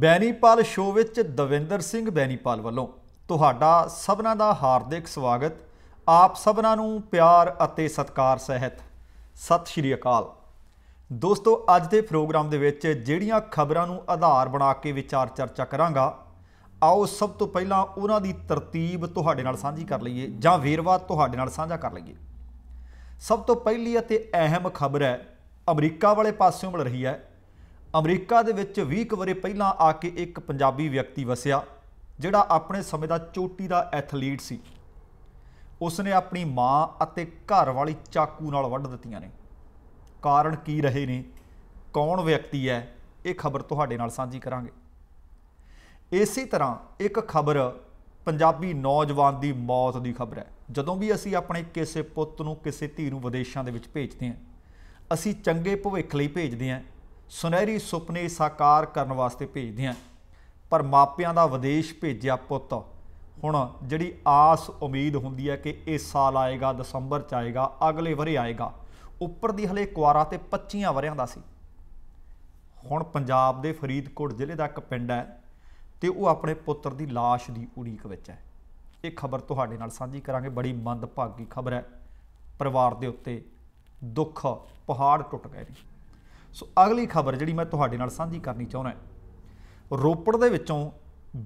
Benipal show ਵਿੱਚ ਦਵਿੰਦਰ ਸਿੰਘ ਬੈਨੀਪਾਲ ਵੱਲੋਂ ਤੁਹਾਡਾ ਸਭਨਾ ਦਾ ਹਾਰਦਿਕ ਸਵਾਗਤ ਆਪ ਸਭਨਾ ਨੂੰ ਪਿਆਰ ਅਤੇ ਸਤਿਕਾਰ ਸਹਿਤ ਸਤਿ ਸ਼੍ਰੀ ਅਕਾਲ ਦੋਸਤੋ ਅੱਜ ਦੇ ਪ੍ਰੋਗਰਾਮ ਦੇ ਵਿੱਚ ਜਿਹੜੀਆਂ ਖਬਰਾਂ ਨੂੰ ਆਧਾਰ ਬਣਾ ਕੇ ਵਿਚਾਰ ਚਰਚਾ ਕਰਾਂਗਾ ਆਓ ਸਭ ਤੋਂ ਪਹਿਲਾਂ ਉਹਨਾਂ ਦੀ ਤਰਤੀਬ ਤੁਹਾਡੇ ਨਾਲ ਸਾਂਝੀ ਕਰ ਲਈਏ ਜਾਂ ਵੇਰਵਾ ਤੁਹਾਡੇ ਨਾਲ ਸਾਂਝਾ ਕਰ ਲਈਏ ਸਭ ਤੋਂ ਪਹਿਲੀ ਅਤੇ ਅਹਿਮ ਖਬਰ ਹੈ ਅਮਰੀਕਾ ਵਾਲੇ ਪਾਸਿਓਂ ਮਿਲ ਰਹੀ ਹੈ ਅਮਰੀਕਾ ਦੇ ਵਿੱਚ 20 ਕੁ ਵਰੇ ਪਹਿਲਾਂ ਆ ਕੇ ਇੱਕ ਪੰਜਾਬੀ ਵਿਅਕਤੀ ਵਸਿਆ ਜਿਹੜਾ ਆਪਣੇ ਸਮੇਂ ਦਾ ਚੋਟੀ ਦਾ ਐਥਲੀਟ ਸੀ ਉਸਨੇ ਆਪਣੀ ਮਾਂ ਅਤੇ ਘਰ ਵਾਲੀ ਚਾਕੂ ਨਾਲ ਵੱਢ ਦਿੱਤੀਆਂ ਨੇ ਕਾਰਨ ਕੀ ਰਹੇ ਨੇ ਕੌਣ ਵਿਅਕਤੀ ਹੈ ਇਹ ਖਬਰ ਤੁਹਾਡੇ ਨਾਲ ਸਾਂਝੀ ਕਰਾਂਗੇ ਇਸੇ ਤਰ੍ਹਾਂ ਇੱਕ ਖਬਰ ਪੰਜਾਬੀ ਨੌਜਵਾਨ ਦੀ ਮੌਤ ਦੀ ਖਬਰ ਹੈ ਜਦੋਂ ਵੀ ਅਸੀਂ ਆਪਣੇ ਕਿਸੇ ਪੁੱਤ ਨੂੰ ਕਿਸੇ ਧੀ ਨੂੰ ਵਿਦੇਸ਼ਾਂ ਦੇ ਵਿੱਚ ਭੇਜਦੇ ਹਾਂ ਅਸੀਂ ਚੰਗੇ ਭਵਿੱਖ ਲਈ ਭੇਜਦੇ ਹਾਂ ਸੁਨਹਿਰੀ ਸੁਪਨੇ ਸਾਕਾਰ ਕਰਨ ਵਾਸਤੇ ਭੇਜਦੇ ਆ ਪਰ ਮਾਪਿਆਂ ਦਾ ਵਿਦੇਸ਼ ਭੇਜਿਆ ਪੁੱਤ ਹੁਣ ਜਿਹੜੀ ਆਸ ਉਮੀਦ ਹੁੰਦੀ ਹੈ ਕਿ ਇਸ ਸਾਲ ਆਏਗਾ ਦਸੰਬਰ ਚ ਆਏਗਾ ਅਗਲੇ ਵਰੇ ਆਏਗਾ ਉੱਪਰ ਦੀ ਹਲੇ ਕੁਆਰਾ ਤੇ 25 ਵਰਿਆਂ ਦਾ ਸੀ ਹੁਣ ਪੰਜਾਬ ਦੇ ਫਰੀਦਕੋਟ ਜ਼ਿਲ੍ਹੇ ਦਾ ਇੱਕ ਪਿੰਡ ਹੈ ਤੇ ਉਹ ਆਪਣੇ ਪੁੱਤਰ ਦੀ লাশ ਦੀ ਉਡੀਕ ਵਿੱਚ ਹੈ ਇਹ ਖਬਰ ਤੁਹਾਡੇ ਨਾਲ ਸਾਂਝੀ ਕਰਾਂਗੇ ਬੜੀ ਮੰਦਭਾਗੀ ਖਬਰ ਹੈ ਪਰਿਵਾਰ ਦੇ ਉੱਤੇ ਦੁੱਖ ਪਹਾੜ ਟੁੱਟ ਗਏ ਨੇ ਸੋ ਅਗਲੀ ਖਬਰ ਜਿਹੜੀ ਮੈਂ ਤੁਹਾਡੇ ਨਾਲ ਸਾਂਝੀ ਕਰਨੀ ਚਾਹੁੰਦਾ ਰੋਪੜ ਦੇ ਵਿੱਚੋਂ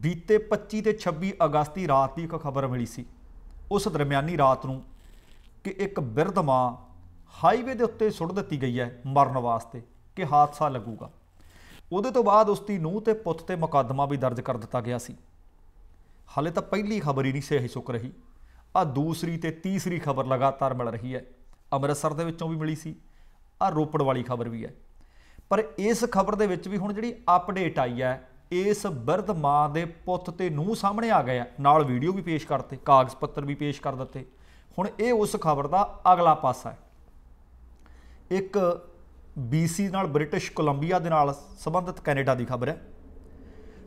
ਬੀਤੇ 25 ਤੇ 26 ਅਗਸਤ ਦੀ ਰਾਤ ਦੀ ਇੱਕ ਖਬਰ ਮਿਲੀ ਸੀ ਉਸ ਦਰਮਿਆਨੀ ਰਾਤ ਨੂੰ ਕਿ ਇੱਕ ਬਿਰਧ ਮਾਂ ਹਾਈਵੇ ਦੇ ਉੱਤੇ ਸੁੱਟ ਦਿੱਤੀ ਗਈ ਹੈ ਮਰਨ ਵਾਸਤੇ ਕਿ ਹਾਦਸਾ ਲੱਗੂਗਾ ਉਹਦੇ ਤੋਂ ਬਾਅਦ ਉਸ ਦੀ ਨੂੰਹ ਤੇ ਪੁੱਤ ਤੇ ਮੁਕੱਦਮਾ ਵੀ ਦਰਜ ਕਰ ਦਿੱਤਾ ਗਿਆ ਸੀ ਹਾਲੇ ਤਾਂ ਪਹਿਲੀ ਖਬਰ ਹੀ ਨਹੀਂ ਸਹੀ ਸੁੱਕ ਰਹੀ ਆ ਦੂਸਰੀ ਤੇ ਤੀਸਰੀ ਖਬਰ ਲਗਾਤਾਰ ਮਿਲ ਰਹੀ ਹੈ ਅੰਮ੍ਰਿਤਸਰ ਦੇ ਵਿੱਚੋਂ ਵੀ ਮਿਲੀ ਸੀ ਆ ਰੋਪੜ ਵਾਲੀ ਖਬਰ ਵੀ ਹੈ ਪਰ ਇਸ ਖਬਰ ਦੇ ਵਿੱਚ ਵੀ ਹੁਣ ਜਿਹੜੀ ਅਪਡੇਟ ਆਈ ਹੈ ਇਸ ਬਿਰਧ ਮਾਂ ਦੇ ਪੁੱਤ ਤੇ ਨੂੰ ਸਾਹਮਣੇ ਆ ਗਿਆ ਨਾਲ ਵੀਡੀਓ ਵੀ ਪੇਸ਼ ਕਰਤੇ ਕਾਗਜ਼ ਪੱਤਰ ਵੀ ਪੇਸ਼ ਕਰ ਦਿੱਤੇ ਹੁਣ ਇਹ ਉਸ ਖਬਰ ਦਾ ਅਗਲਾ ਪਾਸਾ ਹੈ ਇੱਕ BC ਨਾਲ ਬ੍ਰਿਟਿਸ਼ ਕੋਲੰਬੀਆ ਦੇ ਨਾਲ ਸੰਬੰਧਿਤ ਕੈਨੇਡਾ ਦੀ ਖਬਰ ਹੈ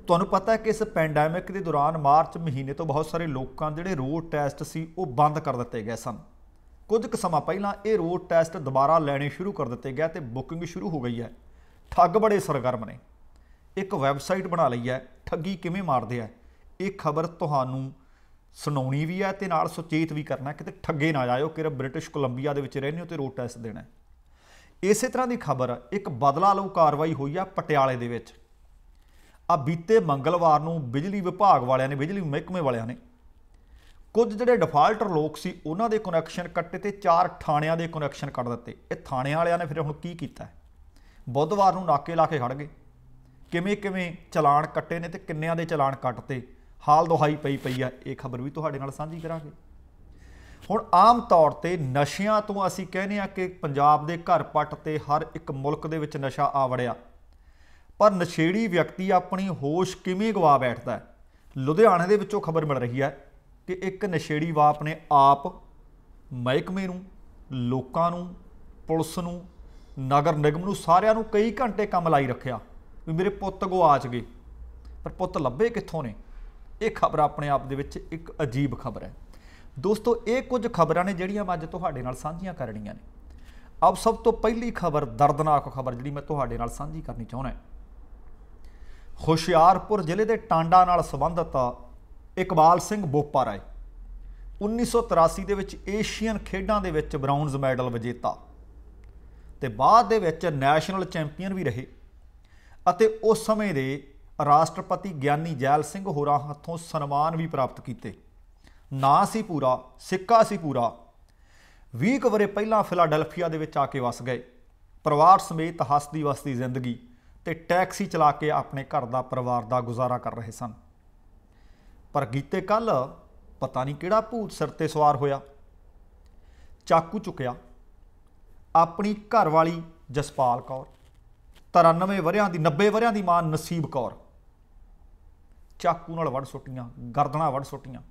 ਤੁਹਾਨੂੰ ਪਤਾ ਹੈ ਕਿ ਇਸ ਪੈਂਡੈਮਿਕ ਦੇ ਦੌਰਾਨ ਮਾਰਚ ਮਹੀਨੇ ਤੋਂ ਬਹੁਤ ਸਾਰੇ ਲੋਕਾਂ ਦੇ ਜਿਹੜੇ ਰੋਡ ਟੈਸਟ ਸੀ ਉਹ ਬੰਦ ਕਰ ਦਿੱਤੇ ਗਏ ਸਨ ਕੁਝ ਕੁ ਸਮਾਂ ਪਹਿਲਾਂ ਇਹ ਰੋਡ ਟੈਸਟ ਦੁਬਾਰਾ ਲੈਣੇ ਸ਼ੁਰੂ ਕਰ ਦਿੱਤੇ ਗਏ ਤੇ ਬੁਕਿੰਗ ਸ਼ੁਰੂ ਹੋ ਗਈ ਹੈ ਠੱਗ ਬੜੇ ਸਰਗਰਮ ਨੇ ਇੱਕ ਵੈਬਸਾਈਟ ਬਣਾ ਲਈ ਹੈ ਠੱਗੀ ਕਿਵੇਂ ਮਾਰਦੇ ਆ ਇਹ ਖਬਰ ਤੁਹਾਨੂੰ ਸੁਣਾਉਣੀ ਵੀ ਹੈ ਤੇ ਨਾਲ ਸੁਚੇਤ ਵੀ ਕਰਨਾ ਕਿਤੇ ਠੱਗੇ ਨਾ ਜਾਇਓ ਕਿਰ ਬ੍ਰਿਟਿਸ਼ ਕੋਲੰਬੀਆ ਦੇ ਵਿੱਚ ਰਹਿੰਦੇ ਹੋ ਤੇ ਰੋਡ ਟੈਸਟ ਦੇਣਾ ਇਸੇ ਤਰ੍ਹਾਂ ਦੀ ਖਬਰ ਇੱਕ ਬਦਲਾ ਲਓ ਕਾਰਵਾਈ ਹੋਈ ਆ ਪਟਿਆਲੇ ਦੇ ਵਿੱਚ ਆ ਬੀਤੇ ਮੰਗਲਵਾਰ ਨੂੰ ਬਿਜਲੀ ਵਿਭਾਗ ਵਾਲਿਆਂ ਨੇ ਬਿਜਲੀ ਮਹਿਕਮੇ ਵਾਲਿਆਂ ਨੇ ਕੁਝ ਜਿਹੜੇ ਡਿਫਾਲਟਰ ਲੋਕ ਸੀ ਉਹਨਾਂ ਦੇ ਕਨੈਕਸ਼ਨ ਕੱਟੇ ਤੇ ਚਾਰ ਥਾਣਿਆਂ ਦੇ ਕਨੈਕਸ਼ਨ ਕੱਟ ਦਿੱਤੇ ਇਹ ਥਾਣਿਆਂ ਵਾਲਿਆਂ ਨੇ ਫਿਰ ਹੁਣ ਕੀ ਕੀਤਾ ਬੁੱਧਵਾਰ ਨੂੰ ਨਾਕੇ ਲਾ ਕੇ ਖੜ ਗਏ ਕਿਵੇਂ ਕਿਵੇਂ ਚਲਾਨ ਕੱਟੇ ਨੇ ਤੇ ਕਿੰਨਿਆਂ ਦੇ ਚਲਾਨ ਕੱਟਤੇ ਹਾਲ ਦੁਹਾਈ ਪਈ ਪਈ ਆ ਇਹ ਖਬਰ ਵੀ ਤੁਹਾਡੇ ਨਾਲ ਸਾਂਝੀ ਕਰਾਂਗੇ ਹੁਣ ਆਮ ਤੌਰ ਤੇ ਨਸ਼ਿਆਂ ਤੋਂ ਅਸੀਂ ਕਹਿੰਦੇ ਆ ਕਿ ਪੰਜਾਬ ਦੇ ਘਰ ਪੱਟ ਤੇ ਹਰ ਇੱਕ ਮੁਲਕ ਦੇ ਵਿੱਚ ਨਸ਼ਾ ਆ ਵੜਿਆ ਪਰ ਨਸ਼ੇੜੀ ਵਿਅਕਤੀ ਆਪਣੀ ਹੋਸ਼ ਕਿਵੇਂ ਗਵਾ ਬੈਠਦਾ ਲੁਧਿਆਣੇ ਦੇ ਵਿੱਚੋਂ ਖਬਰ ਮਿਲ ਰਹੀ ਹੈ ਕਿ ਇੱਕ ਨਸ਼ੇੜੀ ਬਾਪ ਨੇ ਆਪ ਮਹਿਕਮੇ ਨੂੰ ਲੋਕਾਂ ਨੂੰ ਪੁਲਿਸ ਨੂੰ ਨਗਰ ਨਿਗਮ ਨੂੰ ਸਾਰਿਆਂ ਨੂੰ ਕਈ ਘੰਟੇ ਕੰਮ ਲਾਈ ਰੱਖਿਆ ਵੀ ਮੇਰੇ ਪੁੱਤ ਕੋ ਆਚ ਗਏ ਪਰ ਪੁੱਤ ਲੱਭੇ ਕਿੱਥੋਂ ਨੇ ਇਹ ਖਬਰ ਆਪਣੇ ਆਪ ਦੇ ਵਿੱਚ ਇੱਕ ਅਜੀਬ ਖਬਰ ਹੈ ਦੋਸਤੋ ਇਹ ਕੁਝ ਖਬਰਾਂ ਨੇ ਜਿਹੜੀਆਂ ਮੈਂ ਅੱਜ ਤੁਹਾਡੇ ਨਾਲ ਸਾਂਝੀਆਂ ਕਰਨੀਆਂ ਨੇ ਆਪ ਸਭ ਤੋਂ ਪਹਿਲੀ ਖਬਰ ਦਰਦਨਾਕ ਖਬਰ ਜਿਹੜੀ ਮੈਂ ਤੁਹਾਡੇ ਨਾਲ ਸਾਂਝੀ ਕਰਨੀ ਚਾਹੁੰਦਾ ਹਾਂ ਖੁਸ਼ਿਆਰਪੁਰ ਜ਼ਿਲ੍ਹੇ ਦੇ ਟਾਂਡਾ ਨਾਲ ਸੰਬੰਧਤ ਇਕਬਾਲ ਸਿੰਘ ਬੋਪਾ ਰਾਏ 1983 ਦੇ ਵਿੱਚ ਏਸ਼ੀਅਨ ਖੇਡਾਂ ਦੇ ਵਿੱਚ ਬ੍ਰਾਊਨਜ਼ ਮੈਡਲ ਵਿਜੇਤਾ ਤੇ ਬਾਅਦ ਦੇ ਵਿੱਚ ਨੈਸ਼ਨਲ ਚੈਂਪੀਅਨ ਵੀ ਰਹੇ ਅਤੇ ਉਸ ਸਮੇਂ ਦੇ ਰਾਸ਼ਟਰਪਤੀ ਗਿਆਨੀ ਜੈਲ ਸਿੰਘ ਹੋਰਾਂ ਹੱਥੋਂ ਸਨਮਾਨ ਵੀ ਪ੍ਰਾਪਤ ਕੀਤੇ ਨਾ ਸੀ ਪੂਰਾ ਸਿੱਕਾ ਸੀ ਪੂਰਾ 20 ਵਰੇ ਪਹਿਲਾਂ ਫਿਲਾਡੈਲਫੀਆ ਦੇ ਵਿੱਚ ਆ ਕੇ ਵਸ ਗਏ ਪਰਿਵਾਰ ਸਮੇਤ ਹੱਸਦੀ ਵਸਦੀ ਜ਼ਿੰਦਗੀ ਤੇ ਟੈਕਸੀ ਚਲਾ ਕੇ ਆਪਣੇ ਘਰ ਦਾ ਪਰਿਵਾਰ ਦਾ ਗੁਜ਼ਾਰਾ ਕਰ ਰਹੇ ਸਨ ਪਰ ਗੀਤੇ ਕੱਲ ਪਤਾ ਨਹੀਂ ਕਿਹੜਾ ਭੂਤ ਸਿਰ ਤੇ ਸਵਾਰ ਹੋਇਆ ਚਾਕੂ ਚੁੱਕਿਆ ਆਪਣੀ ਘਰਵਾਲੀ ਜਸਪਾਲ ਕੌਰ 93 ਵਰਿਆਂ ਦੀ 90 ਵਰਿਆਂ ਦੀ ਮਾਂ ਨਸੀਬ ਕੌਰ ਚਾਕੂ ਨਾਲ ਵੜ ਸੁੱਟੀਆਂ ਗਰਦਨਾਂ ਵੜ ਸੁੱਟੀਆਂ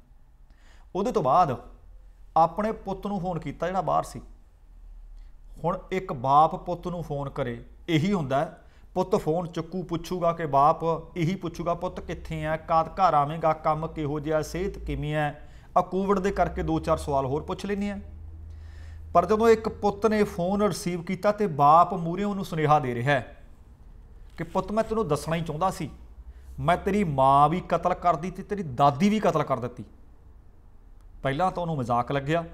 ਉਹਦੇ ਤੋਂ ਬਾਅਦ ਆਪਣੇ ਪੁੱਤ ਨੂੰ ਫੋਨ ਕੀਤਾ ਜਿਹੜਾ ਬਾਹਰ ਸੀ ਹੁਣ ਇੱਕ ਬਾਪ ਪੁੱਤ ਨੂੰ ਫੋਨ ਕਰੇ ਇਹੀ ਹੁੰਦਾ ਪੁੱਤ ਫੋਨ ਚੱਕੂ ਪੁੱਛੂਗਾ ਕਿ ਬਾਪ ਇਹੀ ਪੁੱਛੂਗਾ ਪੁੱਤ ਕਿੱਥੇ ਆ ਕਾਦ ਘਰ ਆਵੇਂਗਾ ਕੰਮ ਕਿਹੋ ਜਿਹਾ ਸਿਹਤ ਕਿਵੇਂ ਆ ਆ ਕੋਵਿਡ ਦੇ ਕਰਕੇ ਦੋ ਚਾਰ ਸਵਾਲ ਹੋਰ ਪੁੱਛ ਲੈਣੇ ਆ ਪਰ ਜਦੋਂ ਇੱਕ ਪੁੱਤ ਨੇ ਫੋਨ ਰਿਸੀਵ ਕੀਤਾ ਤੇ ਬਾਪ ਮੂਰੇ ਉਹਨੂੰ ਸੁਨੇਹਾ ਦੇ ਰਿਹਾ ਹੈ ਕਿ ਪੁੱਤ ਮੈਂ ਤੈਨੂੰ ਦੱਸਣਾ ਹੀ ਚਾਹੁੰਦਾ ਸੀ ਮੈਂ ਤੇਰੀ ਮਾਂ ਵੀ ਕਤਲ ਦਿੱਤੀ ਤੇ ਤੇਰੀ ਦਾਦੀ ਵੀ ਕਤਲ ਕਰ ਦਿੱਤੀ ਪਹਿਲਾਂ ਤਾਂ ਉਹਨੂੰ ਮਜ਼ਾਕ ਲੱਗਿਆ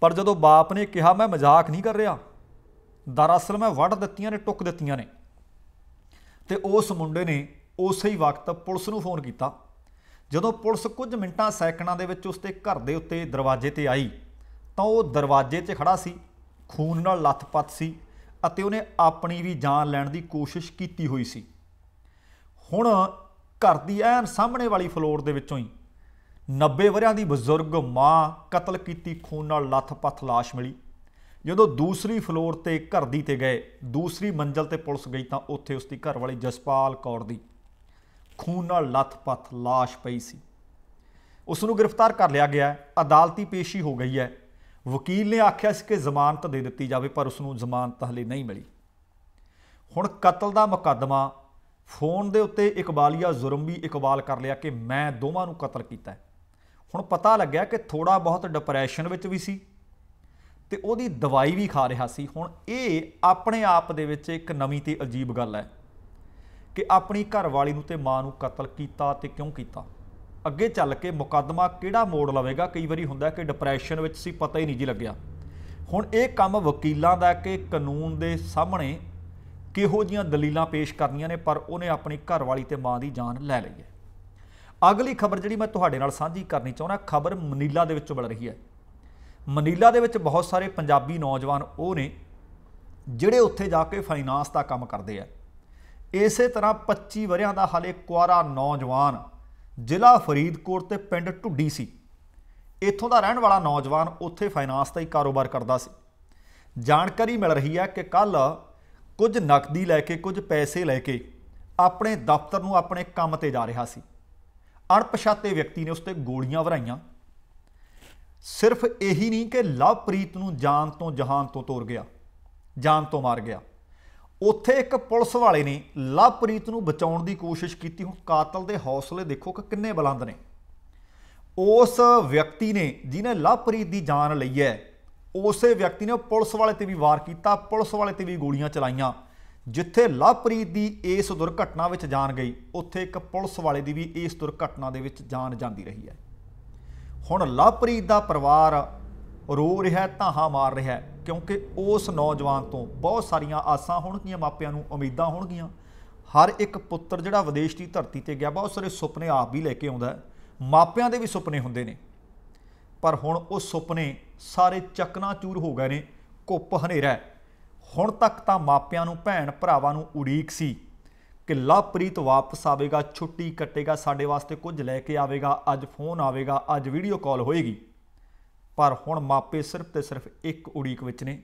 ਪਰ ਜਦੋਂ ਬਾਪ ਨੇ ਕਿਹਾ ਮੈਂ ਮਜ਼ਾਕ ਨਹੀਂ ਕਰ ਰਿਹਾ ਦਰਅਸਲ ਮੈਂ ਵੱਢ ਦਿੱਤੀਆਂ ਨੇ ਟੁੱਕ ਦਿੱਤੀਆਂ ਨੇ ਤੇ ਉਸ ਮੁੰਡੇ ਨੇ ਉਸੇ ਹੀ ਵਕਤ ਪੁਲਿਸ ਨੂੰ ਫੋਨ ਕੀਤਾ ਜਦੋਂ ਪੁਲਿਸ ਕੁਝ ਮਿੰਟਾਂ ਸੈਕਿੰਡਾਂ ਦੇ ਵਿੱਚ ਉਸਦੇ ਘਰ ਦੇ ਉੱਤੇ ਦਰਵਾਜ਼ੇ ਤੇ ਆਈ ਤਾਂ ਉਹ ਦਰਵਾਜ਼ੇ 'ਤੇ ਖੜਾ ਸੀ ਖੂਨ ਨਾਲ ਲੱਥਪੱਥ ਸੀ ਅਤੇ ਉਹਨੇ ਆਪਣੀ ਵੀ ਜਾਨ ਲੈਣ ਦੀ ਕੋਸ਼ਿਸ਼ ਕੀਤੀ ਹੋਈ ਸੀ ਹੁਣ ਘਰ ਦੀ ਐਨ ਸਾਹਮਣੇ ਵਾਲੀ ਫਲੋਰ ਦੇ ਵਿੱਚੋਂ ਹੀ 90 ਵਰਿਆਂ ਦੀ ਬਜ਼ੁਰਗ ਮਾਂ ਕਤਲ ਕੀਤੀ ਖੂਨ ਨਾਲ ਲੱਥ-ਪੱਥ লাশ ਮਿਲੀ ਜਦੋਂ ਦੂਸਰੀ ਫਲੋਰ ਤੇ ਘਰ ਦੀ ਤੇ ਗਏ ਦੂਸਰੀ ਮੰਜ਼ਲ ਤੇ ਪੁਲਿਸ ਗਈ ਤਾਂ ਉੱਥੇ ਉਸ ਦੀ ਘਰ ਵਾਲੀ ਜਸਪਾਲ ਕੌਰ ਦੀ ਖੂਨ ਨਾਲ ਲੱਥ-ਪੱਥ লাশ ਪਈ ਸੀ ਉਸ ਨੂੰ ਗ੍ਰਿਫਤਾਰ ਕਰ ਲਿਆ ਗਿਆ ਅਦਾਲਤੀ ਪੇਸ਼ੀ ਹੋ ਗਈ ਹੈ ਵਕੀਲ ਨੇ ਆਖਿਆ ਸੀ ਕਿ ਜ਼ਮਾਨਤ ਦੇ ਦਿੱਤੀ ਜਾਵੇ ਪਰ ਉਸ ਨੂੰ ਜ਼ਮਾਨਤ ਹਲੇ ਨਹੀਂ ਮਿਲੀ ਹੁਣ ਕਤਲ ਦਾ ਮੁਕੱਦਮਾ ਫੋਨ ਦੇ ਉੱਤੇ ਇਕਬਾਲੀਆ ਜ਼ੁਰਮ ਵੀ ਇਕਬਾਲ ਕਰ ਲਿਆ ਕਿ ਮੈਂ ਦੋਵਾਂ ਨੂੰ ਕਤਲ ਕੀਤਾ ਹੈ ਹੁਣ ਪਤਾ ਲੱਗਿਆ ਕਿ ਥੋੜਾ ਬਹੁਤ ਡਿਪਰੈਸ਼ਨ ਵਿੱਚ ਵੀ ਸੀ ਤੇ ਉਹਦੀ ਦਵਾਈ ਵੀ ਖਾ ਰਿਹਾ ਸੀ ਹੁਣ ਇਹ ਆਪਣੇ ਆਪ ਦੇ ਵਿੱਚ ਇੱਕ ਨਵੀਂ ਤੇ ਅਜੀਬ ਗੱਲ ਹੈ ਕਿ ਆਪਣੀ ਘਰ ਵਾਲੀ ਨੂੰ ਤੇ ਮਾਂ ਨੂੰ ਕਤਲ ਕੀਤਾ ਤੇ ਕਿਉਂ ਕੀਤਾ ਅੱਗੇ ਚੱਲ ਕੇ ਮੁਕੱਦਮਾ ਕਿਹੜਾ ਮੋੜ ਲਵੇਗਾ ਕਈ ਵਾਰੀ ਹੁੰਦਾ ਕਿ ਡਿਪਰੈਸ਼ਨ ਵਿੱਚ ਸੀ ਪਤਾ ਹੀ ਨਹੀਂ ਜੀ ਲੱਗਿਆ ਹੁਣ ਇਹ ਕੰਮ ਵਕੀਲਾਂ ਦਾ ਕਿ ਕਾਨੂੰਨ ਦੇ ਸਾਹਮਣੇ ਕਿਹੋ ਜੀਆਂ ਦਲੀਲਾਂ ਪੇਸ਼ ਕਰਨੀਆਂ ਨੇ ਪਰ ਉਹਨੇ ਆਪਣੀ ਘਰਵਾਲੀ ਤੇ ਮਾਂ ਦੀ ਜਾਨ ਲੈ ਲਈ ਹੈ ਅਗਲੀ ਖਬਰ ਜਿਹੜੀ ਮੈਂ ਤੁਹਾਡੇ ਨਾਲ ਸਾਂਝੀ ਕਰਨੀ ਚਾਹੁੰਦਾ ਖਬਰ ਮਨੀਲਾ ਦੇ ਵਿੱਚੋਂ ਮਿਲ ਰਹੀ ਹੈ ਮਨੀਲਾ ਦੇ ਵਿੱਚ ਬਹੁਤ ਸਾਰੇ ਪੰਜਾਬੀ ਨੌਜਵਾਨ ਉਹ ਨੇ ਜਿਹੜੇ ਉੱਥੇ ਜਾ ਕੇ ਫਾਈਨਾਂਸ ਦਾ ਕੰਮ ਕਰਦੇ ਆ ਇਸੇ ਤਰ੍ਹਾਂ 25 ਵਰਿਆਂ ਦਾ ਹਾਲੇ ਕੁਆਰਾ ਨੌਜਵਾਨ ਜ਼ਿਲ੍ਹਾ ਫਰੀਦਕੋਟ ਤੇ ਪਿੰਡ ਢੁੱਡੀ ਸੀ ਇੱਥੋਂ ਦਾ ਰਹਿਣ ਵਾਲਾ ਨੌਜਵਾਨ ਉੱਥੇ ਫਾਈਨਾਂਸ ਦਾ ਹੀ ਕਾਰੋਬਾਰ ਕਰਦਾ ਸੀ ਜਾਣਕਾਰੀ ਮਿਲ ਰਹੀ ਹੈ ਕਿ ਕੱਲ ਕੁਝ ਨਕਦੀ ਲੈ ਕੇ ਕੁਝ ਪੈਸੇ ਲੈ ਕੇ ਆਪਣੇ ਦਫ਼ਤਰ ਨੂੰ ਆਪਣੇ ਕੰਮ ਤੇ ਜਾ ਰਿਹਾ ਸੀ ਅਣਪਛਾਤੇ ਵਿਅਕਤੀ ਨੇ ਉਸ ਤੇ ਗੋਲੀਆਂ ਵਰਾਈਆਂ ਸਿਰਫ ਇਹੀ ਨਹੀਂ ਕਿ ਲਵਪ੍ਰੀਤ ਨੂੰ ਜਾਨ ਤੋਂ ਜਹਾਨ ਤੋਂ ਤੋੜ ਗਿਆ ਜਾਨ ਤੋਂ ਮਾਰ ਗਿਆ ਉੱਥੇ ਇੱਕ ਪੁਲਿਸ ਵਾਲੇ ਨੇ ਲਵਪ੍ਰੀਤ ਨੂੰ ਬਚਾਉਣ ਦੀ ਕੋਸ਼ਿਸ਼ ਕੀਤੀ ਹੁਣ ਕਾਤਲ ਦੇ ਹੌਸਲੇ ਦੇਖੋ ਕਿ ਕਿੰਨੇ ਬੁਲੰਦ ਨੇ ਉਸ ਵਿਅਕਤੀ ਨੇ ਜਿਹਨੇ ਲਵਪ੍ਰੀਤ ਦੀ ਜਾਨ ਲਈ ਹੈ ਉਸੇ ਵਿਅਕਤੀ ਨੇ ਪੁਲਿਸ ਵਾਲੇ ਤੇ ਵੀ ਵਾਰ ਕੀਤਾ ਪੁਲਿਸ ਵਾਲੇ ਤੇ ਵੀ ਗੋਲੀਆਂ ਚਲਾਈਆਂ ਜਿੱਥੇ ਲਵਪ੍ਰੀਤ ਦੀ ਇਸ ਦੁਰਘਟਨਾ ਵਿੱਚ ਜਾਨ ਗਈ ਉੱਥੇ ਇੱਕ ਪੁਲਿਸ ਵਾਲੇ ਦੀ ਵੀ ਇਸ ਦੁਰਘਟਨਾ ਦੇ ਵਿੱਚ ਜਾਨ ਜਾਂਦੀ ਰਹੀ ਹੈ ਹੁਣ ਲਵਪ੍ਰੀਤ ਦਾ ਪਰਿਵਾਰ ਰੋ ਰਿਹਾ ਧਾਹਾਂ ਮਾਰ ਰਿਹਾ ਹੈ ਕਿਉਂਕਿ ਉਸ ਨੌਜਵਾਨ ਤੋਂ ਬਹੁਤ ਸਾਰੀਆਂ ਆਸਾਂ ਹੋਣਗੀਆਂ ਮਾਪਿਆਂ ਨੂੰ ਉਮੀਦਾਂ ਹੋਣਗੀਆਂ ਹਰ ਇੱਕ ਪੁੱਤਰ ਜਿਹੜਾ ਵਿਦੇਸ਼ ਦੀ ਧਰਤੀ ਤੇ ਗਿਆ ਬਹੁਤ ਸਾਰੇ ਸੁਪਨੇ ਆਪ ਵੀ ਲੈ ਕੇ ਆਉਂਦਾ ਮਾਪਿਆਂ ਦੇ ਵੀ ਸੁਪਨੇ ਹੁੰਦੇ ਨੇ ਪਰ ਹੁਣ ਉਹ ਸੁਪਨੇ ਸਾਰੇ ਚੂਰ ਹੋ ਗਏ ਨੇ ਕੁੱਪ ਹਨੇਰਾ ਹੁਣ ਤੱਕ ਤਾਂ ਮਾਪਿਆਂ ਨੂੰ ਭੈਣ ਭਰਾਵਾਂ ਨੂੰ ਉਡੀਕ ਸੀ ਕਿ ਲਵਪ੍ਰੀਤ ਵਾਪਸ ਆਵੇਗਾ ਛੁੱਟੀ ਕੱਟੇਗਾ ਸਾਡੇ ਵਾਸਤੇ ਕੁਝ ਲੈ ਕੇ ਆਵੇਗਾ ਅੱਜ ਫੋਨ ਆਵੇਗਾ ਅੱਜ ਵੀਡੀਓ ਕਾਲ ਹੋਏਗੀ ਪਰ ਹੁਣ ਮਾਪੇ ਸਿਰਫ ਤੇ ਸਿਰਫ ਇੱਕ ਉਡੀਕ ਵਿੱਚ ਨੇ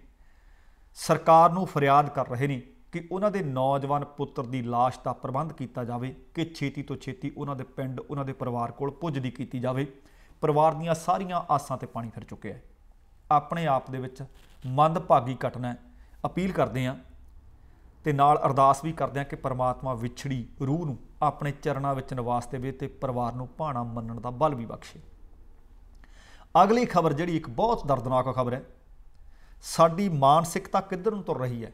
ਸਰਕਾਰ ਨੂੰ ਫਰਿਆਦ ਕਰ ਰਹੇ ਨੇ ਕਿ ਉਹਨਾਂ ਦੇ ਨੌਜਵਾਨ ਪੁੱਤਰ ਦੀ লাশ ਦਾ ਪ੍ਰਬੰਧ ਕੀਤਾ ਜਾਵੇ ਕਿ ਛੇਤੀ ਤੋਂ ਛੇਤੀ ਉਹਨਾਂ ਦੇ ਪਿੰਡ ਉਹਨਾਂ ਦੇ ਪਰਿਵਾਰ ਕੋਲ ਪੁੱਜਦੀ ਕੀਤੀ ਜਾਵੇ ਪਰਿਵਾਰ ਦੀਆਂ ਸਾਰੀਆਂ ਆਸਾਂ ਤੇ ਪਾਣੀ ਫਿਰ ਚੁੱਕਿਆ ਹੈ ਆਪਣੇ ਆਪ ਦੇ ਵਿੱਚ ਮੰਦਭਾਗੀ ਘਟਨਾ ਅਪੀਲ ਕਰਦੇ ਆ ਤੇ ਨਾਲ ਅਰਦਾਸ ਵੀ ਕਰਦੇ ਆ ਕਿ ਪਰਮਾਤਮਾ ਵਿਛੜੀ ਰੂਹ ਨੂੰ ਆਪਣੇ ਚਰਨਾਂ ਵਿੱਚ ਨਿਵਾਸ ਦੇਵੇ ਤੇ ਪਰਿਵਾਰ ਨੂੰ ਭਾਣਾ ਮੰਨਣ ਦਾ ਬਲ ਵੀ ਬਖਸ਼ੇ ਅਗਲੀ ਖਬਰ ਜਿਹੜੀ ਇੱਕ ਬਹੁਤ ਦਰਦਨਾਕ ਖਬਰ ਹੈ ਸਾਡੀ ਮਾਨਸਿਕਤਾ ਕਿੱਧਰ ਨੂੰ ਤੁਰ ਰਹੀ ਹੈ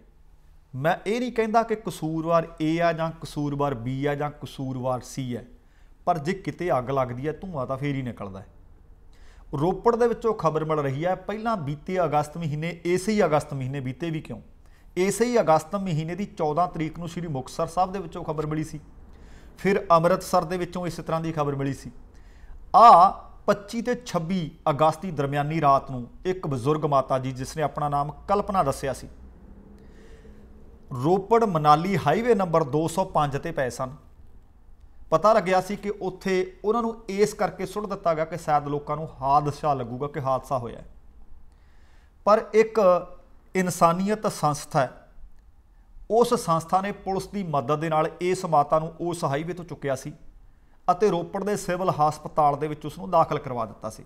ਮੈਂ ਇਹ ਨਹੀਂ ਕਹਿੰਦਾ ਕਿ ਕਸੂਰਵਾਰ A ਆ ਜਾਂ ਕਸੂਰਵਾਰ B ਆ ਜਾਂ ਕਸੂਰਵਾਰ C ਹੈ ਪਰ ਜੇ ਕਿਤੇ ਅੱਗ ਲੱਗਦੀ ਹੈ ਧੂਆ ਤਾਂ ਫੇਰ ਹੀ ਨਿਕਲਦਾ ਹੈ ਰੋਪੜ ਦੇ ਵਿੱਚੋਂ ਖਬਰ ਮਿਲ ਰਹੀ ਹੈ ਪਹਿਲਾਂ ਬੀਤੇ ਅਗਸਤ ਮਹੀਨੇ ਇਸੇ ਹੀ ਅਗਸਤ ਮਹੀਨੇ ਬੀਤੇ ਵੀ ਕਿਉਂ ਇਸੇ ਹੀ ਅਗਸਤ ਮਹੀਨੇ ਦੀ 14 ਤਰੀਕ ਨੂੰ ਸ੍ਰੀ ਮੁਕਤਸਰ ਸਾਹਿਬ ਦੇ ਵਿੱਚੋਂ ਖਬਰ ਮਿਲੀ ਸੀ ਫਿਰ ਅੰਮ੍ਰਿਤਸਰ ਦੇ ਵਿੱਚੋਂ ਇਸੇ ਤਰ੍ਹਾਂ ਦੀ ਖਬਰ ਮਿਲੀ ਸੀ ਆ 25 ਤੇ 26 ਅਗਸਤ ਦੀ ਦਰਮਿਆਨੀ ਰਾਤ ਨੂੰ ਇੱਕ ਬਜ਼ੁਰਗ ਮਾਤਾ ਜੀ ਜਿਸ ਨੇ ਆਪਣਾ ਨਾਮ ਕਲਪਨਾ ਦੱਸਿਆ ਸੀ ਰੋਪੜ ਮਨਾਲੀ ਹਾਈਵੇ ਨੰਬਰ 205 ਤੇ ਪਏ ਸਨ ਪਤਾ ਲੱਗਿਆ ਸੀ ਕਿ ਉੱਥੇ ਉਹਨਾਂ ਨੂੰ ਏਸ ਕਰਕੇ ਸੁੱਟ ਦਿੱਤਾ ਗਿਆ ਕਿ ਸ਼ਾਇਦ ਲੋਕਾਂ ਨੂੰ ਹਾਦਸਾ ਲੱਗੂਗਾ ਕਿ ਹਾਦਸਾ ਹੋਇਆ ਪਰ ਇੱਕ ਇਨਸਾਨੀਅਤ ਸੰਸਥਾ ਹੈ ਉਸ ਸੰਸਥਾ ਨੇ ਪੁਲਿਸ ਦੀ ਮਦਦ ਦੇ ਨਾਲ ਇਸ ਮਾਤਾ ਨੂੰ ਉਸ ਹਾਈਵੇ ਤੋਂ ਚੁੱਕਿਆ ਸੀ ਅਤੇ ਰੋਪੜ ਦੇ ਸਿਵਲ ਹਸਪਤਾਲ ਦੇ ਵਿੱਚ ਉਸ ਨੂੰ ਦਾਖਲ ਕਰਵਾ ਦਿੱਤਾ ਸੀ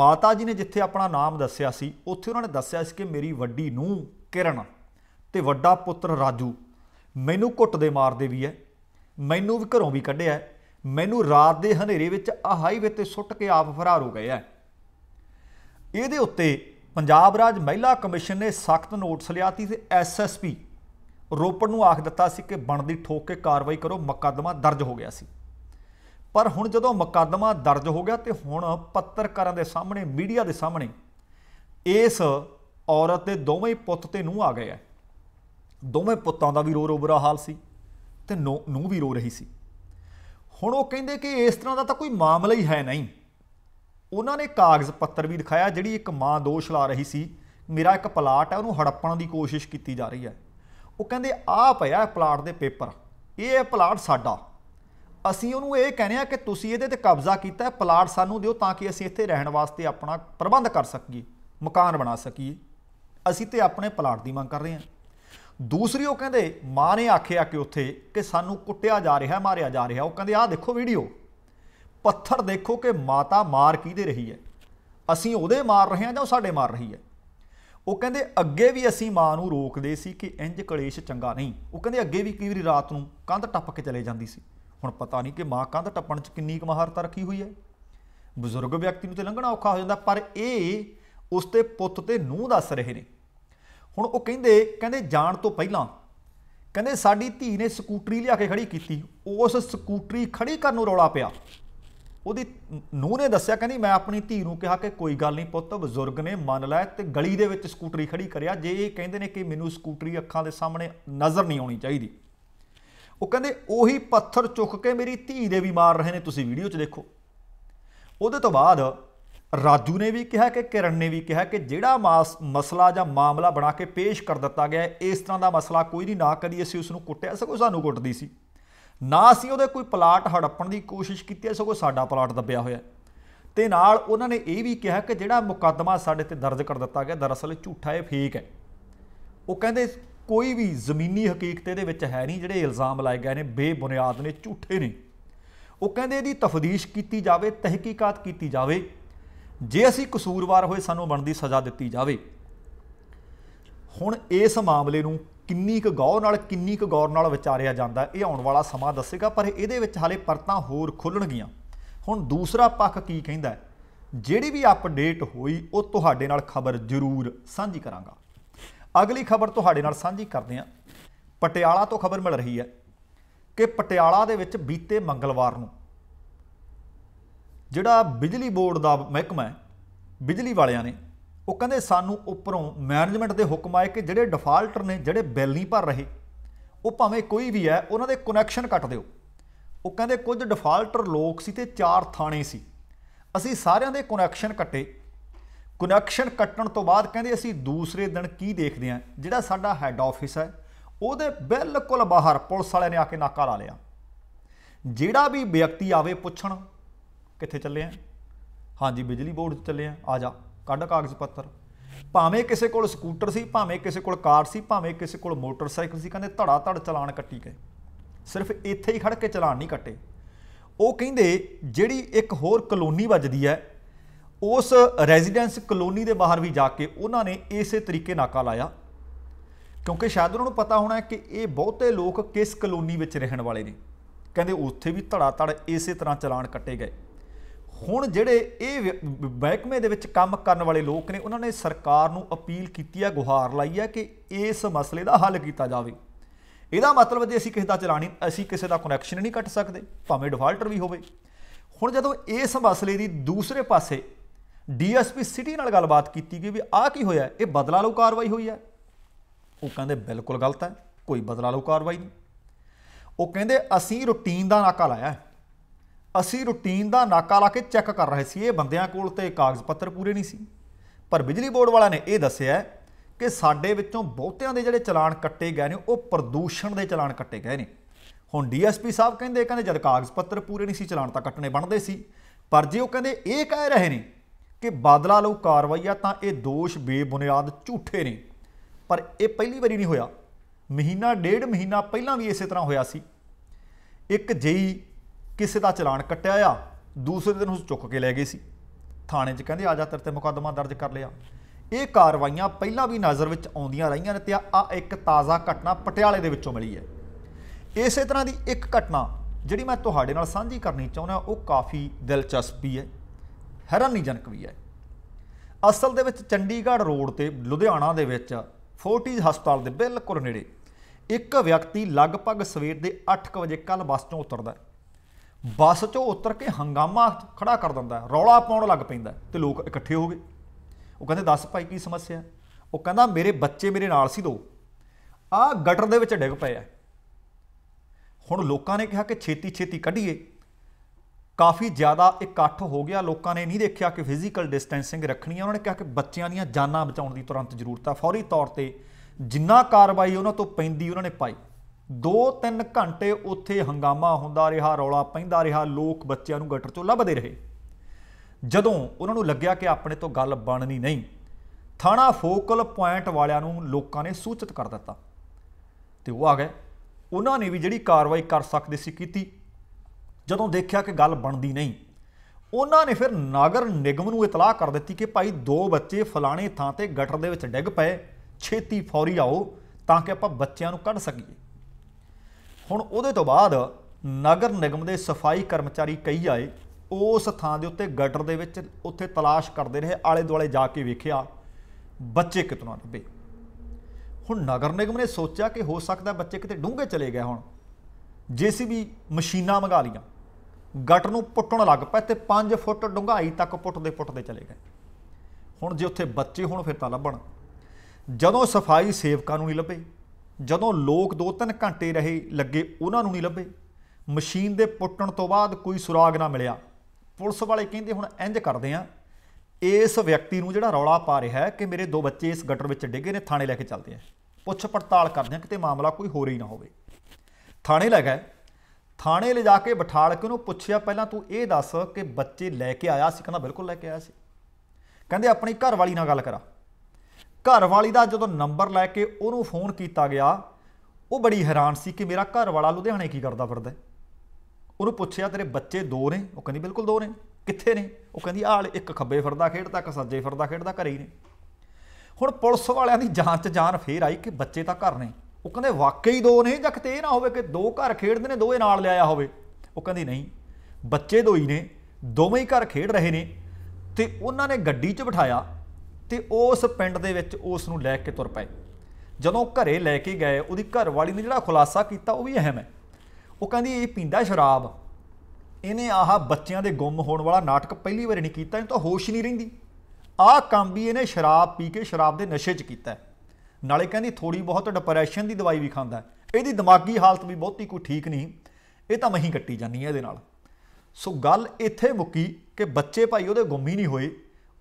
ਮਾਤਾ ਜੀ ਨੇ ਜਿੱਥੇ ਆਪਣਾ ਨਾਮ ਦੱਸਿਆ ਸੀ ਉੱਥੇ ਉਹਨਾਂ ਨੇ ਦੱਸਿਆ ਸੀ ਕਿ ਮੇਰੀ ਵੱਡੀ ਨੂੰ ਕਿਰਨ ਤੇ ਵੱਡਾ ਪੁੱਤਰ ਰਾਜੂ ਮੈਨੂੰ ਘੁੱਟ ਦੇ ਮਾਰਦੇ ਵੀ ਐ ਮੈਨੂੰ ਵੀ ਘਰੋਂ ਵੀ ਕੱਢਿਆ ਮੈਨੂੰ ਰਾਤ ਦੇ ਹਨੇਰੇ ਵਿੱਚ ਆ ਹਾਈਵੇ ਤੇ ਸੁੱਟ ਕੇ ਆਪ ਫਰਾਰ ਹੋ ਗਏ ਐ ਇਹਦੇ ਉੱਤੇ ਪੰਜਾਬ ਰਾਜ ਮਹਿਲਾ ਕਮਿਸ਼ਨ ਨੇ ਸਖਤ ਨੋਟਿਸ ਲਿਆ ਤੇ ਐਸਐਸਪੀ ਰੋਪੜ ਨੂੰ ਆਖ ਦਿੱਤਾ ਸੀ ਕਿ ਬਣਦੀ ਠੋਕ ਕੇ ਕਾਰਵਾਈ ਕਰੋ ਮੁਕੱਦਮਾ ਦਰਜ ਹੋ ਗਿਆ ਸੀ ਪਰ ਹੁਣ ਜਦੋਂ ਮੁਕੱਦਮਾ ਦਰਜ ਹੋ ਗਿਆ ਤੇ ਹੁਣ ਪੱਤਰਕਾਰਾਂ ਦੇ ਸਾਹਮਣੇ ਮੀਡੀਆ ਦੇ ਸਾਹਮਣੇ ਇਸ ਔਰਤ ਦੇ ਦੋਵੇਂ ਪੁੱਤ ਤੇ ਨੂੰ ਆ ਗਏ ਆ ਦੋਵੇਂ ਪੁੱਤਾਂ ਦਾ ਵੀ ਰੋ ਰੋ ਬੁਰਾ ਹਾਲ ਸੀ ਤੇ ਨੂੰ ਵੀ ਰੋ ਰਹੀ ਸੀ ਹੁਣ ਉਹ ਕਹਿੰਦੇ ਕਿ ਇਸ ਤਰ੍ਹਾਂ ਦਾ ਤਾਂ ਕੋਈ ਮਾਮਲਾ ਹੀ ਹੈ ਨਹੀਂ ਉਹਨਾਂ ਨੇ ਕਾਗਜ਼ ਪੱਤਰ ਵੀ ਦਿਖਾਇਆ ਜਿਹੜੀ ਇੱਕ ਮਾਂ ਦੋਸ਼ ਲਾ ਰਹੀ ਸੀ ਮੇਰਾ ਇੱਕ ਪਲਾਟ ਹੈ ਉਹਨੂੰ ਹੜੱਪਣ ਦੀ ਕੋਸ਼ਿਸ਼ ਕੀਤੀ ਜਾ ਰਹੀ ਹੈ ਉਹ ਕਹਿੰਦੇ ਆਹ ਪਿਆ ਪਲਾਟ ਦੇ ਪੇਪਰ ਇਹ ਹੈ ਪਲਾਟ ਸਾਡਾ ਅਸੀਂ ਉਹਨੂੰ ਇਹ ਕਹਿੰਦੇ ਆ ਕਿ ਤੁਸੀਂ ਇਹਦੇ ਤੇ ਕਬਜ਼ਾ ਕੀਤਾ ਪਲਾਟ ਸਾਨੂੰ ਦਿਓ ਤਾਂ ਕਿ ਅਸੀਂ ਇੱਥੇ ਰਹਿਣ ਵਾਸਤੇ ਆਪਣਾ ਪ੍ਰਬੰਧ ਕਰ ਸਕੀਏ ਮਕਾਨ ਬਣਾ ਸਕੀਏ ਅਸੀਂ ਤੇ ਆਪਣੇ ਪਲਾਟ ਦੀ ਮੰਗ ਕਰ ਰਹੇ ਹਾਂ ਦੂਸਰੀ ਉਹ ਕਹਿੰਦੇ ਮਾਂ ਨੇ ਆਖਿਆ ਕਿ ਉੱਥੇ ਕਿ ਸਾਨੂੰ ਕੁੱਟਿਆ ਜਾ ਰਿਹਾ ਮਾਰਿਆ ਜਾ ਰਿਹਾ ਉਹ ਕਹਿੰਦੇ ਆਹ ਦੇਖੋ ਵੀਡੀਓ ਪੱਥਰ ਦੇਖੋ ਕਿ ਮਾਤਾ ਮਾਰ ਕਿਹਦੇ ਰਹੀ ਹੈ ਅਸੀਂ ਉਹਦੇ ਮਾਰ ਰਹੇ ਹਾਂ ਜਾਂ ਉਹ ਸਾਡੇ ਮਾਰ ਰਹੀ ਹੈ ਉਹ ਕਹਿੰਦੇ ਅੱਗੇ ਵੀ ਅਸੀਂ ਮਾਂ ਨੂੰ ਰੋਕਦੇ ਸੀ ਕਿ ਇੰਜ ਕਲੇਸ਼ ਚੰਗਾ ਨਹੀਂ ਉਹ ਕਹਿੰਦੇ ਅੱਗੇ ਵੀ ਕਈ ਵਾਰੀ ਰਾਤ ਨੂੰ ਕੰਧ ਟੱਪ ਕੇ ਚਲੇ ਜਾਂਦੀ ਸੀ ਹੁਣ ਪਤਾ ਨਹੀਂ ਕਿ ਮਾਂ ਕੰਧ ਟੱਪਣ 'ਚ ਕਿੰਨੀ ਕੁ ਮਹਾਰਤਾ ਰੱਖੀ ਹੋਈ ਹੈ ਬਜ਼ੁਰਗ ਵਿਅਕਤੀ ਨੂੰ ਤੇ ਲੰਘਣਾ ਔਖਾ ਹੋ ਜਾਂਦਾ ਪਰ ਇਹ ਉਸ ਤੇ ਪੁੱਤ ਤੇ ਨੂੰਹ ਦੱਸ ਰਹੇ ਨੇ ਹੁਣ ਉਹ ਕਹਿੰਦੇ ਕਹਿੰਦੇ ਜਾਣ ਤੋਂ ਪਹਿਲਾਂ ਕਹਿੰਦੇ ਸਾਡੀ ਧੀ ਨੇ ਸਕੂਟਰੀ ਲਿਆ ਕੇ ਖੜੀ ਕੀਤੀ ਉਸ ਸਕੂਟਰੀ ਖੜੀ ਕਰਨ ਨੂੰ ਰੌਲਾ ਪਿਆ ਉਹਦੀ ਨੂੰਹ ਨੇ ਦੱਸਿਆ ਕਹਿੰਦੀ ਮੈਂ ਆਪਣੀ ਧੀ ਨੂੰ ਕਿਹਾ ਕਿ ਕੋਈ ਗੱਲ ਨਹੀਂ ਪੁੱਤ ਬਜ਼ੁਰਗ ਨੇ ਮੰਨ ਲਿਆ ਤੇ ਗਲੀ ਦੇ ਵਿੱਚ ਸਕੂਟਰੀ ਖੜੀ ਕਰਿਆ ਜੇ ਇਹ ਕਹਿੰਦੇ ਨੇ ਕਿ ਮੈਨੂੰ ਸਕੂਟਰੀ ਅੱਖਾਂ ਦੇ ਸਾਹਮਣੇ ਨਜ਼ਰ ਨਹੀਂ ਆਉਣੀ ਚਾਹੀਦੀ ਉਹ ਕਹਿੰਦੇ ਉਹੀ ਪੱਥਰ ਚੁੱਕ ਕੇ ਮੇਰੀ ਧੀ ਦੇ ਵੀ ਮਾਰ ਰਹੇ ਨੇ ਤੁਸੀਂ ਵੀਡੀਓ 'ਚ ਦੇਖੋ ਉਹਦੇ ਤੋਂ ਬਾਅਦ ਰਾਜੂ ਨੇ ਵੀ ਕਿਹਾ ਕਿ ਕਿਰਨ ਨੇ ਵੀ ਕਿਹਾ ਕਿ ਜਿਹੜਾ ਮਸਲਾ ਜਾਂ ਮਾਮਲਾ ਬਣਾ ਕੇ ਪੇਸ਼ ਕਰ ਦਿੱਤਾ ਗਿਆ ਇਸ ਤਰ੍ਹਾਂ ਦਾ ਮਸਲਾ ਕੋਈ ਨਹੀਂ ਨਾ ਕਰੀ ਅਸੀਂ ਉਸ ਨੂੰ ਕੁੱਟਿਆ ਸਗੋ ਸਾਨੂੰ ਕੁੱਟਦੀ ਸੀ ਨਾ ਅਸੀਂ ਉਹਦੇ ਕੋਈ ਪਲਾਟ ਹੜੱਪਣ ਦੀ ਕੋਸ਼ਿਸ਼ ਕੀਤੀ ਸਗੋ ਸਾਡਾ ਪਲਾਟ ਦੱਬਿਆ ਹੋਇਆ ਤੇ ਨਾਲ ਉਹਨਾਂ ਨੇ ਇਹ ਵੀ ਕਿਹਾ ਕਿ ਜਿਹੜਾ ਮੁਕੱਦਮਾ ਸਾਡੇ ਤੇ ਦਰਜ ਕਰ ਦਿੱਤਾ ਗਿਆ ਦਰਅਸਲ ਝੂਠਾ ਹੈ ਫੇਕ ਹੈ ਉਹ ਕਹਿੰਦੇ ਕੋਈ ਵੀ ਜ਼ਮੀਨੀ ਹਕੀਕਤ ਇਹਦੇ ਵਿੱਚ ਹੈ ਨਹੀਂ ਜਿਹੜੇ ਇਲਜ਼ਾਮ ਲਾਏ ਗਏ ਨੇ ਬੇਬੁਨਿਆਦ ਨੇ ਝੂਠੇ ਨੇ ਉਹ ਕਹਿੰਦੇ ਇਹਦੀ ਤਫਦੀਸ਼ ਕੀਤੀ ਜਾਵੇ ਤਹਿਕੀਕਾਤ ਕੀਤੀ ਜਾਵੇ ਜੇ ਅਸੀਂ ਕਸੂਰਵਾਰ ਹੋਏ ਸਾਨੂੰ ਬਣਦੀ ਸਜ਼ਾ ਦਿੱਤੀ ਜਾਵੇ ਹੁਣ ਇਸ ਮਾਮਲੇ ਨੂੰ ਕਿੰਨੀ ਕੁ ਗੌਰ ਨਾਲ ਕਿੰਨੀ ਕੁ ਗੌਰ ਨਾਲ ਵਿਚਾਰਿਆ ਜਾਂਦਾ ਇਹ ਆਉਣ ਵਾਲਾ ਸਮਾਂ ਦੱਸੇਗਾ ਪਰ ਇਹਦੇ ਵਿੱਚ ਹਾਲੇ ਪਰਤਾਂ ਹੋਰ ਖੁੱਲਣਗੀਆਂ ਹੁਣ ਦੂਸਰਾ ਪੱਖ ਕੀ ਕਹਿੰਦਾ ਜਿਹੜੀ ਵੀ ਅਪਡੇਟ ਹੋਈ ਉਹ ਤੁਹਾਡੇ ਨਾਲ ਖਬਰ ਜ਼ਰੂਰ ਸਾਂਝੀ ਕਰਾਂਗਾ ਅਗਲੀ ਖਬਰ ਤੁਹਾਡੇ ਨਾਲ ਸਾਂਝੀ ਕਰਦੇ ਹਾਂ ਪਟਿਆਲਾ ਤੋਂ ਖਬਰ ਮਿਲ ਰਹੀ ਹੈ ਕਿ ਪਟਿਆਲਾ ਦੇ ਵਿੱਚ ਬੀਤੇ ਮੰਗਲਵਾਰ ਨੂੰ ਜਿਹੜਾ ਬਿਜਲੀ ਬੋਰਡ ਦਾ ਮਹਿਕਮਾ ਹੈ ਬਿਜਲੀ ਵਾਲਿਆਂ ਨੇ ਉਹ ਕਹਿੰਦੇ ਸਾਨੂੰ ਉੱਪਰੋਂ ਮੈਨੇਜਮੈਂਟ ਦੇ ਹੁਕਮ ਆਏ ਕਿ ਜਿਹੜੇ ਡਿਫਾਲਟਰ ਨੇ ਜਿਹੜੇ ਬਿੱਲ ਨਹੀਂ ਭਰ ਰਹੇ ਉਹ ਭਾਵੇਂ ਕੋਈ ਵੀ ਹੈ ਉਹਨਾਂ ਦੇ ਕਨੈਕਸ਼ਨ ਕੱਟ ਦਿਓ ਉਹ ਕਹਿੰਦੇ ਕੁਝ ਡਿਫਾਲਟਰ ਲੋਕ ਸੀ ਤੇ ਚਾਰ ਥਾਣੇ ਸੀ ਅਸੀਂ ਸਾਰਿਆਂ ਦੇ ਕਨੈਕਸ਼ਨ ਕੱਟੇ ਕਨੈਕਸ਼ਨ ਕੱਟਣ ਤੋਂ ਬਾਅਦ ਕਹਿੰਦੇ ਅਸੀਂ ਦੂਸਰੇ ਦਿਨ ਕੀ ਦੇਖਦੇ ਆ ਜਿਹੜਾ ਸਾਡਾ ਹੈੱਡ ਆਫਿਸ ਹੈ ਉਹਦੇ ਬਿਲਕੁਲ ਬਾਹਰ ਪੁਲਿਸ ਵਾਲਿਆਂ ਨੇ ਆ ਕੇ ਨਾਕਾ ਲਾ ਲਿਆ ਜਿਹੜਾ ਵੀ ਵਿਅਕਤੀ ਆਵੇ ਪੁੱਛਣ ਕਿੱਥੇ ਚੱਲੇ ਆ ਹਾਂਜੀ ਬਿਜਲੀ ਬੋਰਡ ਚੱਲੇ ਆ ਆ ਜਾ ਕੱਢ ਕਾਗਜ਼ ਪੱਤਰ ਭਾਵੇਂ ਕਿਸੇ ਕੋਲ ਸਕੂਟਰ ਸੀ ਭਾਵੇਂ ਕਿਸੇ ਕੋਲ ਕਾਰ ਸੀ ਭਾਵੇਂ ਕਿਸੇ ਕੋਲ ਮੋਟਰਸਾਈਕਲ ਸੀ ਕਹਿੰਦੇ ਧੜਾ ਧੜ ਚਲਾਨ ਕੱਟੀ ਗਏ ਸਿਰਫ ਇੱਥੇ ਹੀ ਖੜ ਕੇ ਚਲਾਨ ਨਹੀਂ ਕੱਟੇ ਉਹ ਕਹਿੰਦੇ ਜਿਹੜੀ ਇੱਕ ਹੋਰ ਕਲੋਨੀ ਵੱਜਦੀ ਹੈ ਉਸ ਰੈਜ਼ੀਡੈਂਸ ਕਲੋਨੀ ਦੇ ਬਾਹਰ ਵੀ ਜਾ ਕੇ ਉਹਨਾਂ ਨੇ ਇਸੇ ਤਰੀਕੇ ਨਾਕਾ ਲਾਇਆ ਕਿਉਂਕਿ ਸ਼ਾਇਦ ਉਹਨਾਂ ਨੂੰ ਪਤਾ ਹੋਣਾ ਕਿ ਇਹ ਬਹੁਤੇ ਲੋਕ ਕਿਸ ਕਲੋਨੀ ਵਿੱਚ ਰਹਿਣ ਵਾਲੇ ਨੇ ਕਹਿੰਦੇ ਉੱਥੇ ਵੀ ਧੜਾ ਧੜ ਇਸੇ ਤਰ੍ਹਾਂ ਚਲਾਨ ਕੱਟੇ ਗਏ ਹੁਣ ਜਿਹੜੇ ਇਹ ਮਹਿਕਮੇ ਦੇ ਵਿੱਚ ਕੰਮ ਕਰਨ ਵਾਲੇ ਲੋਕ ਨੇ ਉਹਨਾਂ ਨੇ ਸਰਕਾਰ ਨੂੰ ਅਪੀਲ ਕੀਤੀ ਹੈ ਗੁਹਾਰ ਲਾਈ ਹੈ ਕਿ ਇਸ ਮਸਲੇ ਦਾ ਹੱਲ ਕੀਤਾ ਜਾਵੇ ਇਹਦਾ ਮਤਲਬ ਜੇ ਅਸੀਂ ਕਿਸੇ ਦਾ ਚਲਾਣੀ ਅਸੀਂ ਕਿਸੇ ਦਾ ਕਨੈਕਸ਼ਨ ਨਹੀਂ ਕੱਟ ਸਕਦੇ ਭਾਵੇਂ ਡਿਫਾਲਟਰ ਵੀ ਹੋਵੇ ਹੁਣ ਜਦੋਂ ਇਸ ਮਸਲੇ ਦੀ ਦੂਸਰੇ ਪਾਸੇ ਡੀਐਸਪੀ ਸਿਟੀ ਨਾਲ ਗੱਲਬਾਤ ਕੀਤੀ ਗਈ ਵੀ ਆਹ ਕੀ ਹੋਇਆ ਇਹ ਬਦਲਾ ਲਓ ਕਾਰਵਾਈ ਹੋਈ ਹੈ ਉਹ ਕਹਿੰਦੇ ਬਿਲਕੁਲ ਗਲਤ ਹੈ ਕੋਈ ਬਦਲਾ ਲਓ ਕਾਰਵਾਈ ਨਹੀਂ ਉਹ ਕਹਿੰਦੇ ਅਸੀਂ ਰੁਟੀਨ ਦਾ ਨਾਕਾ ਲਾਇਆ ਅਸੀਂ ਰੁਟੀਨ ਦਾ ਨਾਕਾ ਲਾ ਕੇ ਚੈੱਕ ਕਰ ਰਹੇ ਸੀ ਇਹ ਬੰਦਿਆਂ ਕੋਲ ਤੇ ਕਾਗਜ਼ ਪੱਤਰ ਪੂਰੇ ਨਹੀਂ ਸੀ ਪਰ ਬਿਜਲੀ ਬੋਰਡ ਵਾਲਾ ਨੇ ਇਹ ਦੱਸਿਆ ਕਿ ਸਾਡੇ ਵਿੱਚੋਂ ਬਹੁਤਿਆਂ ਦੇ ਜਿਹੜੇ ਚਲਾਨ ਕੱਟੇ ਗਏ ਨੇ ਉਹ ਪ੍ਰਦੂਸ਼ਣ ਦੇ ਚਲਾਨ ਕੱਟੇ ਗਏ ਨੇ ਹੁਣ ਡੀਐਸਪੀ ਸਾਹਿਬ ਕਹਿੰਦੇ ਕਹਿੰਦੇ ਜਦ ਕਾਗਜ਼ ਪੱਤਰ ਪੂਰੇ ਨਹੀਂ ਸੀ ਚਲਾਨ ਤਾਂ ਕੱਟਣੇ ਬਣਦੇ ਸੀ ਪਰ ਜੇ ਉਹ ਕਹਿੰਦੇ ਇਹ ਕਹਿ ਰਹੇ ਨੇ ਕਿ ਬਾਦਲਾ ਲੋ ਕਾਰਵਾਈ ਆ ਤਾਂ ਇਹ ਦੋਸ਼ ਬੇਬੁਨਿਆਦ ਝੂਠੇ ਨੇ ਪਰ ਇਹ ਪਹਿਲੀ ਵਾਰੀ ਨਹੀਂ ਹੋਇਆ ਮਹੀਨਾ ਡੇਢ ਮਹੀਨਾ ਪਹਿਲਾਂ ਵੀ ਇਸੇ ਤਰ੍ਹਾਂ ਹੋਇਆ ਸੀ ਇੱਕ ਜਈ ਕਿਸੇ ਦਾ ਚਲਾਨ ਕੱਟਿਆ ਆ ਦੂਸਰੇ ਦਿਨ ਉਸ ਚੁੱਕ ਕੇ ਲੈ ਗਏ ਸੀ ਥਾਣੇ 'ਚ ਕਹਿੰਦੇ ਆ ਜਾ ਤੇਰੇ ਤੇ ਮੁਕੱਦਮਾ ਦਰਜ ਕਰ ਲਿਆ ਇਹ ਕਾਰਵਾਈਆਂ ਪਹਿਲਾਂ ਵੀ ਨਜ਼ਰ ਵਿੱਚ ਆਉਂਦੀਆਂ ਰਹੀਆਂ ਨੇ ਤੇ ਆ ਇੱਕ ਤਾਜ਼ਾ ਘਟਨਾ ਪਟਿਆਲੇ ਦੇ ਵਿੱਚੋਂ ਮਿਲੀ ਹੈ ਇਸੇ ਤਰ੍ਹਾਂ ਦੀ ਇੱਕ ਘਟਨਾ ਜਿਹੜੀ ਮੈਂ ਤੁਹਾਡੇ ਨਾਲ ਸਾਂਝੀ ਕਰਨੀ ਚਾਹੁੰਦਾ ਉਹ ਕਾਫੀ ਦਿਲਚਸਪੀ ਹੈ ਹੈਰਾਨੀਜਨਕ ਵੀ ਹੈ ਅਸਲ ਦੇ ਵਿੱਚ ਚੰਡੀਗੜ੍ਹ ਰੋਡ ਤੇ ਲੁਧਿਆਣਾ ਦੇ ਵਿੱਚ ਫੋਰਟੀਜ਼ ਹਸਪਤਾਲ ਦੇ ਬਿਲਕੁਲ ਨੇੜੇ ਇੱਕ ਵਿਅਕਤੀ ਲਗਭਗ ਸਵੇਰ ਦੇ 8 ਵਜੇ ਕੱਲ ਬੱਸ ਤੋਂ ਉਤਰਦਾ ਬੱਸ ਤੋਂ ਉਤਰ ਕੇ ਹੰਗਾਮਾ ਖੜਾ ਕਰ ਦਿੰਦਾ ਰੌਲਾ ਪਾਉਣ ਲੱਗ ਪੈਂਦਾ ਤੇ ਲੋਕ ਇਕੱਠੇ ਹੋ ਗਏ ਉਹ ਕਹਿੰਦੇ ਦੱਸ ਭਾਈ ਕੀ ਸਮੱਸਿਆ ਉਹ ਕਹਿੰਦਾ ਮੇਰੇ ਬੱਚੇ ਮੇਰੇ ਨਾਲ ਸੀ ਦੋ ਆ ਗਟਰ ਦੇ ਵਿੱਚ ਡਿੱਗ ਪਏ ਆ ਹੁਣ ਲੋਕਾਂ ਨੇ ਕਿਹਾ ਕਿ ਛੇਤੀ ਛੇਤੀ ਕੱਢੀਏ ਕਾਫੀ ਜ਼ਿਆਦਾ ਇਕੱਠ ਹੋ ਗਿਆ ਲੋਕਾਂ ਨੇ ਨਹੀਂ ਦੇਖਿਆ ਕਿ ਫਿਜ਼ੀਕਲ ਡਿਸਟੈਂਸਿੰਗ ਰੱਖਣੀ ਹੈ ਉਹਨਾਂ ਨੇ ਕਿਹਾ ਕਿ ਬੱਚਿਆਂ ਦੀਆਂ ਜਾਨਾਂ ਬਚਾਉਣ ਦੀ ਤੁਰੰਤ ਜ਼ਰੂਰਤ ਹੈ ਫੌਰੀ ਤੌਰ ਤੇ ਜਿੰਨਾ ਕਾਰਵਾਈ ਉਹਨਾਂ ਤੋਂ ਪੈਂਦੀ ਉਹਨਾਂ ਨੇ ਪਾਈ 2-3 ਘੰਟੇ ਉੱਥੇ ਹੰਗਾਮਾ ਹੁੰਦਾ ਰਿਹਾ ਰੌਲਾ ਪੈਂਦਾ ਰਿਹਾ ਲੋਕ ਬੱਚਿਆਂ ਨੂੰ ਗਟਰ ਚੋਂ ਲੱਭਦੇ ਰਹੇ ਜਦੋਂ ਉਹਨਾਂ ਨੂੰ ਲੱਗਿਆ ਕਿ ਆਪਣੇ ਤੋਂ ਗੱਲ ਬਣਨੀ ਨਹੀਂ ਥਾਣਾ ਫੋਕਲ ਪੁਆਇੰਟ ਵਾਲਿਆਂ ਨੂੰ ਲੋਕਾਂ ਨੇ ਸੂਚਿਤ ਕਰ ਦਿੱਤਾ ਤੇ ਉਹ ਆ ਗਏ ਉਹਨਾਂ ਨੇ ਵੀ ਜਿਹੜੀ ਕਾਰਵਾਈ ਕਰ ਸਕਦੇ ਸੀ ਕੀਤੀ ਜਦੋਂ ਦੇਖਿਆ ਕਿ ਗੱਲ ਬਣਦੀ ਨਹੀਂ ਉਹਨਾਂ ਨੇ ਫਿਰ ਨਾਗਰ ਨਿਗਮ ਨੂੰ ਇਤਲਾਹ ਕਰ ਦਿੱਤੀ ਕਿ ਭਾਈ ਦੋ ਬੱਚੇ ਫਲਾਣੇ ਥਾਂ ਤੇ ਗਟਰ ਦੇ ਵਿੱਚ ਡਿੱਗ ਪਏ ਛੇਤੀ ਫੌਰੀ ਆਓ ਤਾਂ ਕਿ ਆਪਾਂ ਬੱਚਿਆਂ ਨੂੰ ਕੱਢ ਸਕੀਏ ਹੁਣ ਉਹਦੇ ਤੋਂ ਬਾਅਦ ਨਗਰ ਨਿਗਮ ਦੇ ਸਫਾਈ ਕਰਮਚਾਰੀ ਕਈ ਆਏ ਉਸ ਥਾਂ ਦੇ ਉੱਤੇ ਗਟਰ ਦੇ ਵਿੱਚ ਉੱਥੇ ਤਲਾਸ਼ ਕਰਦੇ ਰਹੇ ਆਲੇ ਦੁਆਲੇ ਜਾ ਕੇ ਵੇਖਿਆ ਬੱਚੇ ਕਿਤਨਾ ਲੱਭੇ ਹੁਣ ਨਗਰ ਨਿਗਮ ਨੇ ਸੋਚਿਆ ਕਿ ਹੋ ਸਕਦਾ ਬੱਚੇ ਕਿਤੇ ਡੂੰਘੇ ਚਲੇ ਗਏ ਹੁਣ ਜੀਸੀਬੀ ਮਸ਼ੀਨਾਂ ਮੰਗਾ ਲੀਆਂ ਗਟਰ ਨੂੰ ਪੁੱਟਣ ਲੱਗ ਪਏ ਤੇ 5 ਫੁੱਟ ਡੂੰਘਾਈ ਤੱਕ ਪੁੱਟਦੇ ਪੁੱਟਦੇ ਚਲੇ ਗਏ ਹੁਣ ਜੇ ਉੱਥੇ ਬੱਚੇ ਹੋਣ ਫਿਰ ਤਾਂ ਲੱਭਣ ਜਦੋਂ ਸਫਾਈ ਸੇਵਕਾਂ ਨੂੰ ਨਹੀਂ ਲੱਭੇ ਜਦੋਂ ਲੋਕ 2-3 ਘੰਟੇ ਰਹੇ ਲੱਗੇ ਉਹਨਾਂ ਨੂੰ ਨਹੀਂ ਲੱਭੇ ਮਸ਼ੀਨ ਦੇ ਪੁੱਟਣ ਤੋਂ ਬਾਅਦ ਕੋਈ ਸੁਰਾਗ ਨਾ ਮਿਲਿਆ ਪੁਲਿਸ ਵਾਲੇ ਕਹਿੰਦੇ ਹੁਣ ਇੰਜ ਕਰਦੇ ਆ ਇਸ ਵਿਅਕਤੀ ਨੂੰ ਜਿਹੜਾ ਰੌਲਾ ਪਾ ਰਿਹਾ ਹੈ ਕਿ ਮੇਰੇ ਦੋ ਬੱਚੇ ਇਸ ਗਟਰ ਵਿੱਚ ਡਿੱਗੇ ਨੇ ਥਾਣੇ ਲੈ ਕੇ ਚਲਦੇ ਆ ਪੁੱਛ ਪੜਤਾਲ ਕਰਦੇ ਆ ਕਿਤੇ ਮਾਮਲਾ ਕੋਈ ਹੋਰ ਹੀ ਨਾ ਹੋਵੇ ਥਾਣੇ ਲੈ ਗਏ ਥਾਣੇ ਲੈ ਜਾ ਕੇ ਬਿਠਾਲ ਕੇ ਉਹਨੂੰ ਪੁੱਛਿਆ ਪਹਿਲਾਂ ਤੂੰ ਇਹ ਦੱਸ ਕਿ ਬੱਚੇ ਲੈ ਕੇ ਆਇਆ ਸੀ ਕਹਿੰਦਾ ਬਿਲਕੁਲ ਲੈ ਕੇ ਆਇਆ ਸੀ ਕਹਿੰਦੇ ਆਪਣੀ ਘਰ ਵਾਲੀ ਨਾਲ ਗੱਲ ਕਰਾ ਘਰ ਵਾਲੀ ਦਾ ਜਦੋਂ ਨੰਬਰ ਲੈ ਕੇ ਉਹਨੂੰ ਫੋਨ ਕੀਤਾ ਗਿਆ ਉਹ ਬੜੀ ਹੈਰਾਨ ਸੀ ਕਿ ਮੇਰਾ ਘਰ ਵਾਲਾ ਲੁਧਿਆਣੇ ਕੀ ਕਰਦਾ ਫਿਰਦਾ ਉਹਨੂੰ ਪੁੱਛਿਆ ਤੇਰੇ ਬੱਚੇ ਦੋ ਨੇ ਉਹ ਕਹਿੰਦੀ ਬਿਲਕੁਲ ਦੋ ਨੇ ਕਿੱਥੇ ਨੇ ਉਹ ਕਹਿੰਦੀ ਆਲ ਇੱਕ ਖੱਬੇ ਫਿਰਦਾ ਖੇਡਦਾ ਇੱਕ ਸੱਜੇ ਫਿਰਦਾ ਖੇਡਦਾ ਘਰੇ ਹੀ ਨੇ ਹੁਣ ਪੁਲਿਸ ਵਾਲਿਆਂ ਦੀ ਜਾਂਚ ਜਾਨ ਫੇਰ ਆਈ ਕਿ ਬੱਚੇ ਤਾਂ ਘਰ ਨੇ ਉਹ ਕਹਿੰਦੇ ਵਾਕਈ ਦੋ ਨਹੀਂ ਜਾਂ ਕਿਤੇ ਇਹ ਨਾ ਹੋਵੇ ਕਿ ਦੋ ਘਰ ਖੇਡਦੇ ਨੇ ਦੋਵੇਂ ਨਾਲ ਲਿਆਇਆ ਹੋਵੇ ਉਹ ਕਹਿੰਦੀ ਨਹੀਂ ਬੱਚੇ ਦੋ ਹੀ ਨੇ ਦੋਵੇਂ ਹੀ ਘਰ ਖੇਡ ਰਹੇ ਨੇ ਤੇ ਉਹਨਾਂ ਨੇ ਗੱਡੀ 'ਚ ਬਿਠਾਇਆ ਤੇ ਉਸ ਪਿੰਡ ਦੇ ਵਿੱਚ ਉਸ ਨੂੰ ਲੈ ਕੇ ਤੁਰ ਪਏ ਜਦੋਂ ਘਰੇ ਲੈ ਕੇ ਗਏ ਉਹਦੀ ਘਰ ਵਾਲੀ ਨੇ ਜਿਹੜਾ ਖੁਲਾਸਾ ਕੀਤਾ ਉਹ ਵੀ ਅਹਿਮ ਹੈ ਉਹ ਕਹਿੰਦੀ ਇਹ ਪੀਂਦਾ ਸ਼ਰਾਬ ਇਹਨੇ ਆਹ ਬੱਚਿਆਂ ਦੇ ਗੁੰਮ ਹੋਣ ਵਾਲਾ ਨਾਟਕ ਪਹਿਲੀ ਵਾਰ ਨਹੀਂ ਕੀਤਾ ਇਹਨੂੰ ਤਾਂ ਹੋਸ਼ ਨਹੀਂ ਰਹਿੰਦੀ ਆਹ ਕੰਮ ਵੀ ਇਹਨੇ ਸ਼ਰਾਬ ਪੀ ਕੇ ਸ਼ਰਾਬ ਦੇ ਨਸ਼ੇ 'ਚ ਕੀਤਾ ਨਾਲੇ ਕਹਿੰਦੀ ਥੋੜੀ ਬਹੁਤ ਡਿਪਰੈਸ਼ਨ ਦੀ ਦਵਾਈ ਵੀ ਖਾਂਦਾ ਇਹਦੀ ਦਿਮਾਗੀ ਹਾਲਤ ਵੀ ਬਹੁਤੀ ਕੋਈ ਠੀਕ ਨਹੀਂ ਇਹ ਤਾਂ ਮਹੀਂ ਕੱਟੀ ਜਾਂਦੀ ਹੈ ਇਹਦੇ ਨਾਲ ਸੋ ਗੱਲ ਇੱਥੇ ਮੁੱਕੀ ਕਿ ਬੱਚੇ ਭਾਈ ਉਹਦੇ ਗੁੰਮੀ ਨਹੀਂ ਹੋਏ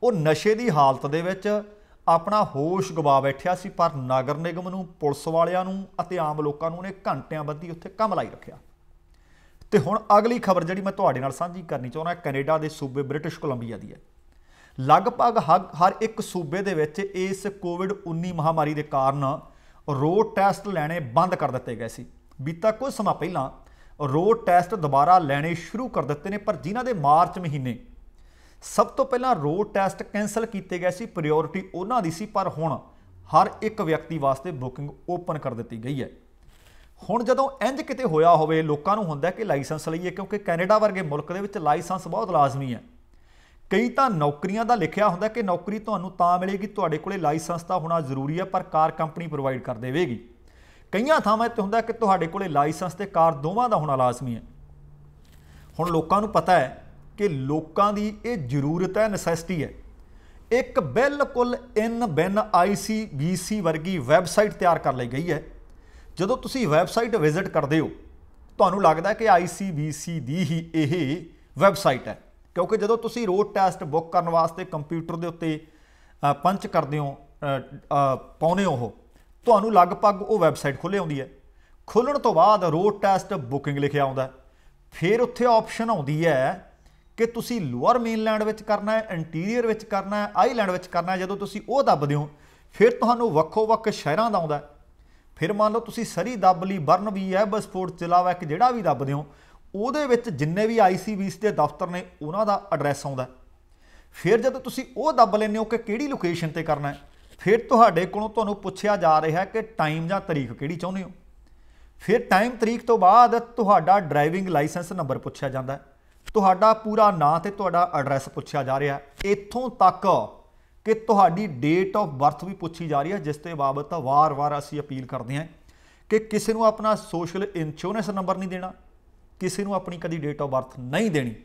ਉਹ ਨਸ਼ੇ ਦੀ ਹਾਲਤ ਦੇ ਵਿੱਚ ਆਪਣਾ ਹੋਸ਼ ਗਵਾ ਬੈਠਿਆ ਸੀ ਪਰ ਨਗਰ ਨਿਗਮ ਨੂੰ ਪੁਲਿਸ ਵਾਲਿਆਂ ਨੂੰ ਅਤੇ ਆਮ ਲੋਕਾਂ ਨੂੰ ਨੇ ਘੰਟਿਆਂ ਬੱਧੀ ਉੱਥੇ ਕੰਮ ਲਾਈ ਰੱਖਿਆ ਤੇ ਹੁਣ ਅਗਲੀ ਖਬਰ ਜਿਹੜੀ ਮੈਂ ਤੁਹਾਡੇ ਨਾਲ ਸਾਂਝੀ ਕਰਨੀ ਚਾਹੁੰਦਾ ਕੈਨੇਡਾ ਦੇ ਸੂਬੇ ਬ੍ਰਿਟਿਸ਼ ਕੋਲੰਬੀਆ ਦੀ ਹੈ ਲਗਭਗ ਹਰ ਇੱਕ ਸੂਬੇ ਦੇ ਵਿੱਚ ਇਸ ਕੋਵਿਡ-19 ਮਹਾਮਾਰੀ ਦੇ ਕਾਰਨ ਰੋਡ ਟੈਸਟ ਲੈਣੇ ਬੰਦ ਕਰ ਦਿੱਤੇ ਗਏ ਸੀ ਬੀਤਾ ਕੁਝ ਸਮਾਂ ਪਹਿਲਾਂ ਰੋਡ ਟੈਸਟ ਦੁਬਾਰਾ ਲੈਣੇ ਸ਼ੁਰੂ ਕਰ ਦਿੱਤੇ ਨੇ ਪਰ ਜਿਨ੍ਹਾਂ ਦੇ ਮਾਰਚ ਮਹੀਨੇ ਸਭ ਤੋਂ ਪਹਿਲਾਂ ਰੋਡ ਟੈਸਟ ਕੈਨਸਲ ਕੀਤੇ ਗਏ ਸੀ ਪ੍ਰਾਇੋਰਟੀ ਉਹਨਾਂ ਦੀ ਸੀ ਪਰ ਹੁਣ ਹਰ ਇੱਕ ਵਿਅਕਤੀ ਵਾਸਤੇ ਬੁਕਿੰਗ ਓਪਨ ਕਰ ਦਿੱਤੀ ਗਈ ਹੈ ਹੁਣ ਜਦੋਂ ਇੰਜ ਕਿਤੇ ਹੋਇਆ ਹੋਵੇ ਲੋਕਾਂ ਨੂੰ ਹੁੰਦਾ ਕਿ ਲਾਇਸੈਂਸ ਲਈਏ ਕਿਉਂਕਿ ਕੈਨੇਡਾ ਵਰਗੇ ਮੁਲਕ ਦੇ ਵਿੱਚ ਲਾਇਸੈਂਸ ਬਹੁਤ ਲਾਜ਼ਮੀ ਹੈ ਕਈ ਤਾਂ ਨੌਕਰੀਆਂ ਦਾ ਲਿਖਿਆ ਹੁੰਦਾ ਕਿ ਨੌਕਰੀ ਤੁਹਾਨੂੰ ਤਾਂ ਮਿਲੇਗੀ ਤੁਹਾਡੇ ਕੋਲੇ ਲਾਇਸੈਂਸ ਤਾਂ ਹੋਣਾ ਜ਼ਰੂਰੀ ਹੈ ਪਰ ਕਾਰ ਕੰਪਨੀ ਪ੍ਰੋਵਾਈਡ ਕਰ ਦੇਵੇਗੀ ਕਈਆਂ ਥਾਵਾਂ ਤੇ ਹੁੰਦਾ ਕਿ ਤੁਹਾਡੇ ਕੋਲੇ ਲਾਇਸੈਂਸ ਤੇ ਕਾਰ ਦੋਵਾਂ ਦਾ ਹੋਣਾ ਲਾਜ਼ਮੀ ਹੈ ਹੁਣ ਲੋਕਾਂ ਨੂੰ ਪਤਾ ਹੈ ਕਿ ਲੋਕਾਂ ਦੀ ਇਹ ਜ਼ਰੂਰਤ ਹੈ ਨੈਸੈਸਿਟੀ ਹੈ ਇੱਕ ਬਿਲਕੁਲ ਇਨ ਬਿਨ ਆਈਸੀ ਬੀਸੀ ਵਰਗੀ ਵੈਬਸਾਈਟ ਤਿਆਰ ਕਰ ਲਈ ਗਈ ਹੈ ਜਦੋਂ ਤੁਸੀਂ ਵੈਬਸਾਈਟ ਵਿਜ਼ਿਟ ਕਰਦੇ ਹੋ ਤੁਹਾਨੂੰ ਲੱਗਦਾ ਕਿ ਆਈਸੀਬੀਸੀ ਦੀ ਹੀ ਇਹ ਵੈਬਸਾਈਟ ਹੈ ਕਿਉਂਕਿ ਜਦੋਂ ਤੁਸੀਂ ਰੋਡ ਟੈਸਟ ਬੁੱਕ ਕਰਨ ਵਾਸਤੇ ਕੰਪਿਊਟਰ ਦੇ ਉੱਤੇ ਪੰਚ ਕਰਦੇ ਹੋ ਪਾਉਨੇ ਉਹ ਤੁਹਾਨੂੰ ਲਗਭਗ ਉਹ ਵੈਬਸਾਈਟ ਖੁੱਲੇ ਆਉਂਦੀ ਹੈ ਖੁੱਲਣ ਤੋਂ ਬਾਅਦ ਰੋਡ ਟੈਸਟ ਬੁਕਿੰਗ ਲਿਖਿਆ ਆਉਂਦਾ ਫਿਰ ਉੱਥੇ ਆਪਸ਼ਨ ਆਉਂਦੀ ਹੈ ਕਿ ਤੁਸੀਂ ਲੋਅਰ ਮੇਨਲੈਂਡ ਵਿੱਚ ਕਰਨਾ ਹੈ ਇੰਟੀਰੀਅਰ ਵਿੱਚ ਕਰਨਾ ਹੈ ਆਈਲੈਂਡ ਵਿੱਚ ਕਰਨਾ ਹੈ ਜਦੋਂ ਤੁਸੀਂ ਉਹ ਦੱਬਦੇ ਹੋ ਫਿਰ ਤੁਹਾਨੂੰ ਵੱਖੋ-ਵੱਖ ਸ਼ਹਿਰਾਂ ਦਾ ਆਉਂਦਾ ਫਿਰ ਮੰਨ ਲਓ ਤੁਸੀਂ ਸਰੀ ਦੱਬ ਲਈ ਬਰਨ ਵੀ ਹੈ ਬਸਪੋਰਟ ਚਲਾਵਾ ਇੱਕ ਜਿਹੜਾ ਵੀ ਦੱਬਦੇ ਹੋ ਉਹਦੇ ਵਿੱਚ ਜਿੰਨੇ ਵੀ ICBC ਦੇ ਦਫ਼ਤਰ ਨੇ ਉਹਨਾਂ ਦਾ ਐਡਰੈਸ ਆਉਂਦਾ ਫਿਰ ਜਦੋਂ ਤੁਸੀਂ ਉਹ ਦੱਬ ਲੈਂਦੇ ਹੋ ਕਿ ਕਿਹੜੀ ਲੋਕੇਸ਼ਨ ਤੇ ਕਰਨਾ ਹੈ ਫਿਰ ਤੁਹਾਡੇ ਕੋਲੋਂ ਤੁਹਾਨੂੰ ਪੁੱਛਿਆ ਜਾ ਰਿਹਾ ਹੈ ਕਿ ਟਾਈਮ ਜਾਂ ਤਰੀਕ ਕਿਹੜੀ ਚਾਹੁੰਦੇ ਹੋ ਫਿਰ ਟਾਈਮ ਤਰੀਕ ਤੋਂ ਬਾਅਦ ਤੁਹਾਡਾ ਡਰਾਈਵਿੰਗ ਲਾਇਸੈਂਸ ਨੰਬਰ ਪੁੱਛਿਆ ਜਾਂਦਾ ਤੁਹਾਡਾ ਪੂਰਾ ਨਾਂ ਤੇ ਤੁਹਾਡਾ ਐਡਰੈਸ ਪੁੱਛਿਆ ਜਾ ਰਿਹਾ ਇੱਥੋਂ ਤੱਕ ਕਿ ਤੁਹਾਡੀ ਡੇਟ ਆਫ ਬਰਥ ਵੀ ਪੁੱਛੀ ਜਾ ਰਹੀ ਹੈ ਜਿਸ ਤੇ ਬਾਬਤ ਵਾਰ-ਵਾਰ ਅਸੀਂ ਅਪੀਲ ਕਰਦੇ ਹਾਂ ਕਿ ਕਿਸੇ ਨੂੰ ਆਪਣਾ ਸੋਸ਼ਲ ਇੰਸ਼ੋਰੈਂਸ ਨੰਬਰ ਨਹੀਂ ਦੇਣਾ ਕਿਸੇ ਨੂੰ ਆਪਣੀ ਕਦੀ ਡੇਟ ਆਫ ਬਰਥ ਨਹੀਂ ਦੇਣੀ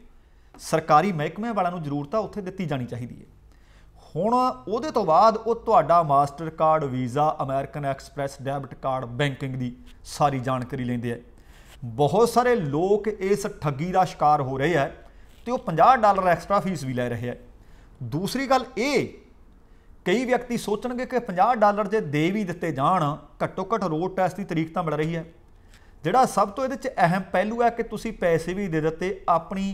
ਸਰਕਾਰੀ ਮਹਿਕਮੇ ਵਾਲਿਆਂ ਨੂੰ ਜ਼ਰੂਰਤ ਆ ਉੱਥੇ ਦਿੱਤੀ ਜਾਣੀ ਚਾਹੀਦੀ ਹੈ ਹੁਣ ਉਹਦੇ ਤੋਂ ਬਾਅਦ ਉਹ ਤੁਹਾਡਾ master card Visa American Express debit card banking ਦੀ ਸਾਰੀ ਜਾਣਕਾਰੀ ਲੈਂਦੇ ਆ ਬਹੁਤ ਸਾਰੇ ਲੋਕ ਇਸ ਠੱਗੀ ਦਾ ਸ਼ਿਕਾਰ ਹੋ ਰਹੇ ਆ ਤੇ ਉਹ 50 ਡਾਲਰ ਐਕਸਟਰਾ ਫੀਸ ਵੀ ਲੈ ਰਹੇ ਆ ਦੂਸਰੀ ਗੱਲ ਇਹ ਕਈ ਵਿਅਕਤੀ ਸੋਚਣਗੇ ਕਿ 50 ਡਾਲਰ ਜੇ ਦੇ ਵੀ ਦਿੱਤੇ ਜਾਣ ਘੱਟੋ ਘੱਟ ਰੋਡ ਟੈਸਟ ਦੀ ਤਾਰੀਖ ਤਾਂ ਮਿਲ ਰਹੀ ਹੈ ਜਿਹੜਾ ਸਭ ਤੋਂ ਇਹਦੇ ਵਿੱਚ ਅਹਿਮ ਪਹਿਲੂ ਹੈ ਕਿ ਤੁਸੀਂ ਪੈਸੇ ਵੀ ਦੇ ਦਿੱਤੇ ਆਪਣੀ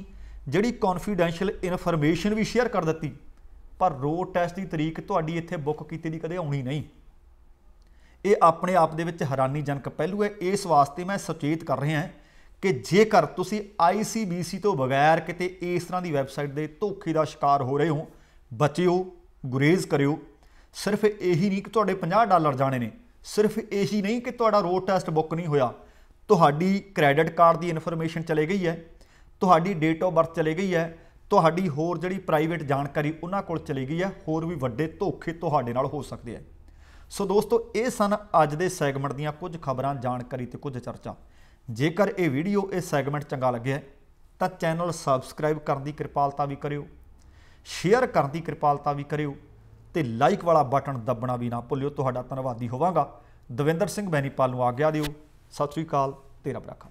ਜਿਹੜੀ ਕੌਨਫੀਡੈਂਸ਼ੀਅਲ ਇਨਫੋਰਮੇਸ਼ਨ ਵੀ ਸ਼ੇਅਰ ਕਰ ਦਿੱਤੀ ਪਰ ਰੋ ਟੈਸਟ ਦੀ ਤਰੀਕ ਤੁਹਾਡੀ ਇੱਥੇ ਬੁੱਕ ਕੀਤੀ ਦੀ ਕਦੇ ਆਉਣੀ ਨਹੀਂ ਇਹ ਆਪਣੇ ਆਪ ਦੇ ਵਿੱਚ ਹੈਰਾਨੀਜਨਕ ਪਹਿਲੂ ਹੈ ਇਸ ਵਾਸਤੇ ਮੈਂ ਸੁਚੇਤ ਕਰ ਰਿਹਾ ਹਾਂ ਕਿ ਜੇਕਰ ਤੁਸੀਂ ICBC ਤੋਂ ਬਗੈਰ ਕਿਤੇ ਇਸ ਤਰ੍ਹਾਂ ਦੀ ਵੈਬਸਾਈਟ ਦੇ ਧੋਖੇ ਦਾ ਸ਼ਿਕਾਰ ਹੋ ਰਹੇ ਹੋ ਬਚਿਓ ਗੁਰੇਜ਼ ਕਰਿਓ ਸਿਰਫ ਇਹੀ ਨਹੀਂ ਕਿ ਤੁਹਾਡੇ 50 ਡਾਲਰ ਜਾਣੇ ਨੇ ਸਿਰਫ ਇਹੀ ਨਹੀਂ ਕਿ ਤੁਹਾਡਾ ਰੋਡ ਟੈਸਟ ਬੁੱਕ ਨਹੀਂ ਹੋਇਆ ਤੁਹਾਡੀ ਕ੍ਰੈਡਿਟ ਕਾਰਡ ਦੀ ਇਨਫੋਰਮੇਸ਼ਨ ਚਲੇ ਗਈ ਹੈ ਤੁਹਾਡੀ ਡੇਟ ਆਫ ਬਰਥ ਚਲੇ ਗਈ ਹੈ ਤੁਹਾਡੀ ਹੋਰ ਜਿਹੜੀ ਪ੍ਰਾਈਵੇਟ ਜਾਣਕਾਰੀ ਉਹਨਾਂ ਕੋਲ ਚਲੀ ਗਈ ਹੈ ਹੋਰ ਵੀ ਵੱਡੇ ਧੋਖੇ ਤੁਹਾਡੇ ਨਾਲ ਹੋ ਸਕਦੇ ਆ ਸੋ ਦੋਸਤੋ ਇਹ ਸਨ ਅੱਜ ਦੇ ਸੈਗਮੈਂਟ ਦੀਆਂ ਕੁਝ ਖਬਰਾਂ ਜਾਣਕਾਰੀ ਤੇ ਕੁਝ ਚਰਚਾ ਜੇਕਰ ਇਹ ਵੀਡੀਓ ਇਹ ਸੈਗਮੈਂਟ ਚੰਗਾ ਲੱਗਿਆ ਤਾਂ ਚੈਨਲ ਸਬਸਕ੍ਰਾਈਬ ਕਰਨ ਦੀ ਕਿਰਪਾਲਤਾ ਵੀ ਕਰਿਓ ਸ਼ੇਅਰ ਕਰਨ ਦੀ ਕਿਰਪਾਲਤਾ ਵੀ ਕਰਿਓ ਤੇ ਲਾਈਕ ਵਾਲਾ ਬਟਨ ਦੱਬਣਾ ਵੀ ਨਾ ਭੁੱਲਿਓ ਤੁਹਾਡਾ ਧੰਨਵਾਦੀ ਹੋਵਾਂਗਾ ਦਵਿੰਦਰ ਸਿੰਘ ਬੈਨੀਪਾਲ ਨੂੰ ਆਗਿਆ ਦਿਓ ਸਤਿ ਸ੍ਰੀ ਅਕਾਲ ਤੇ ਰੱਬ ਰਾਖਾ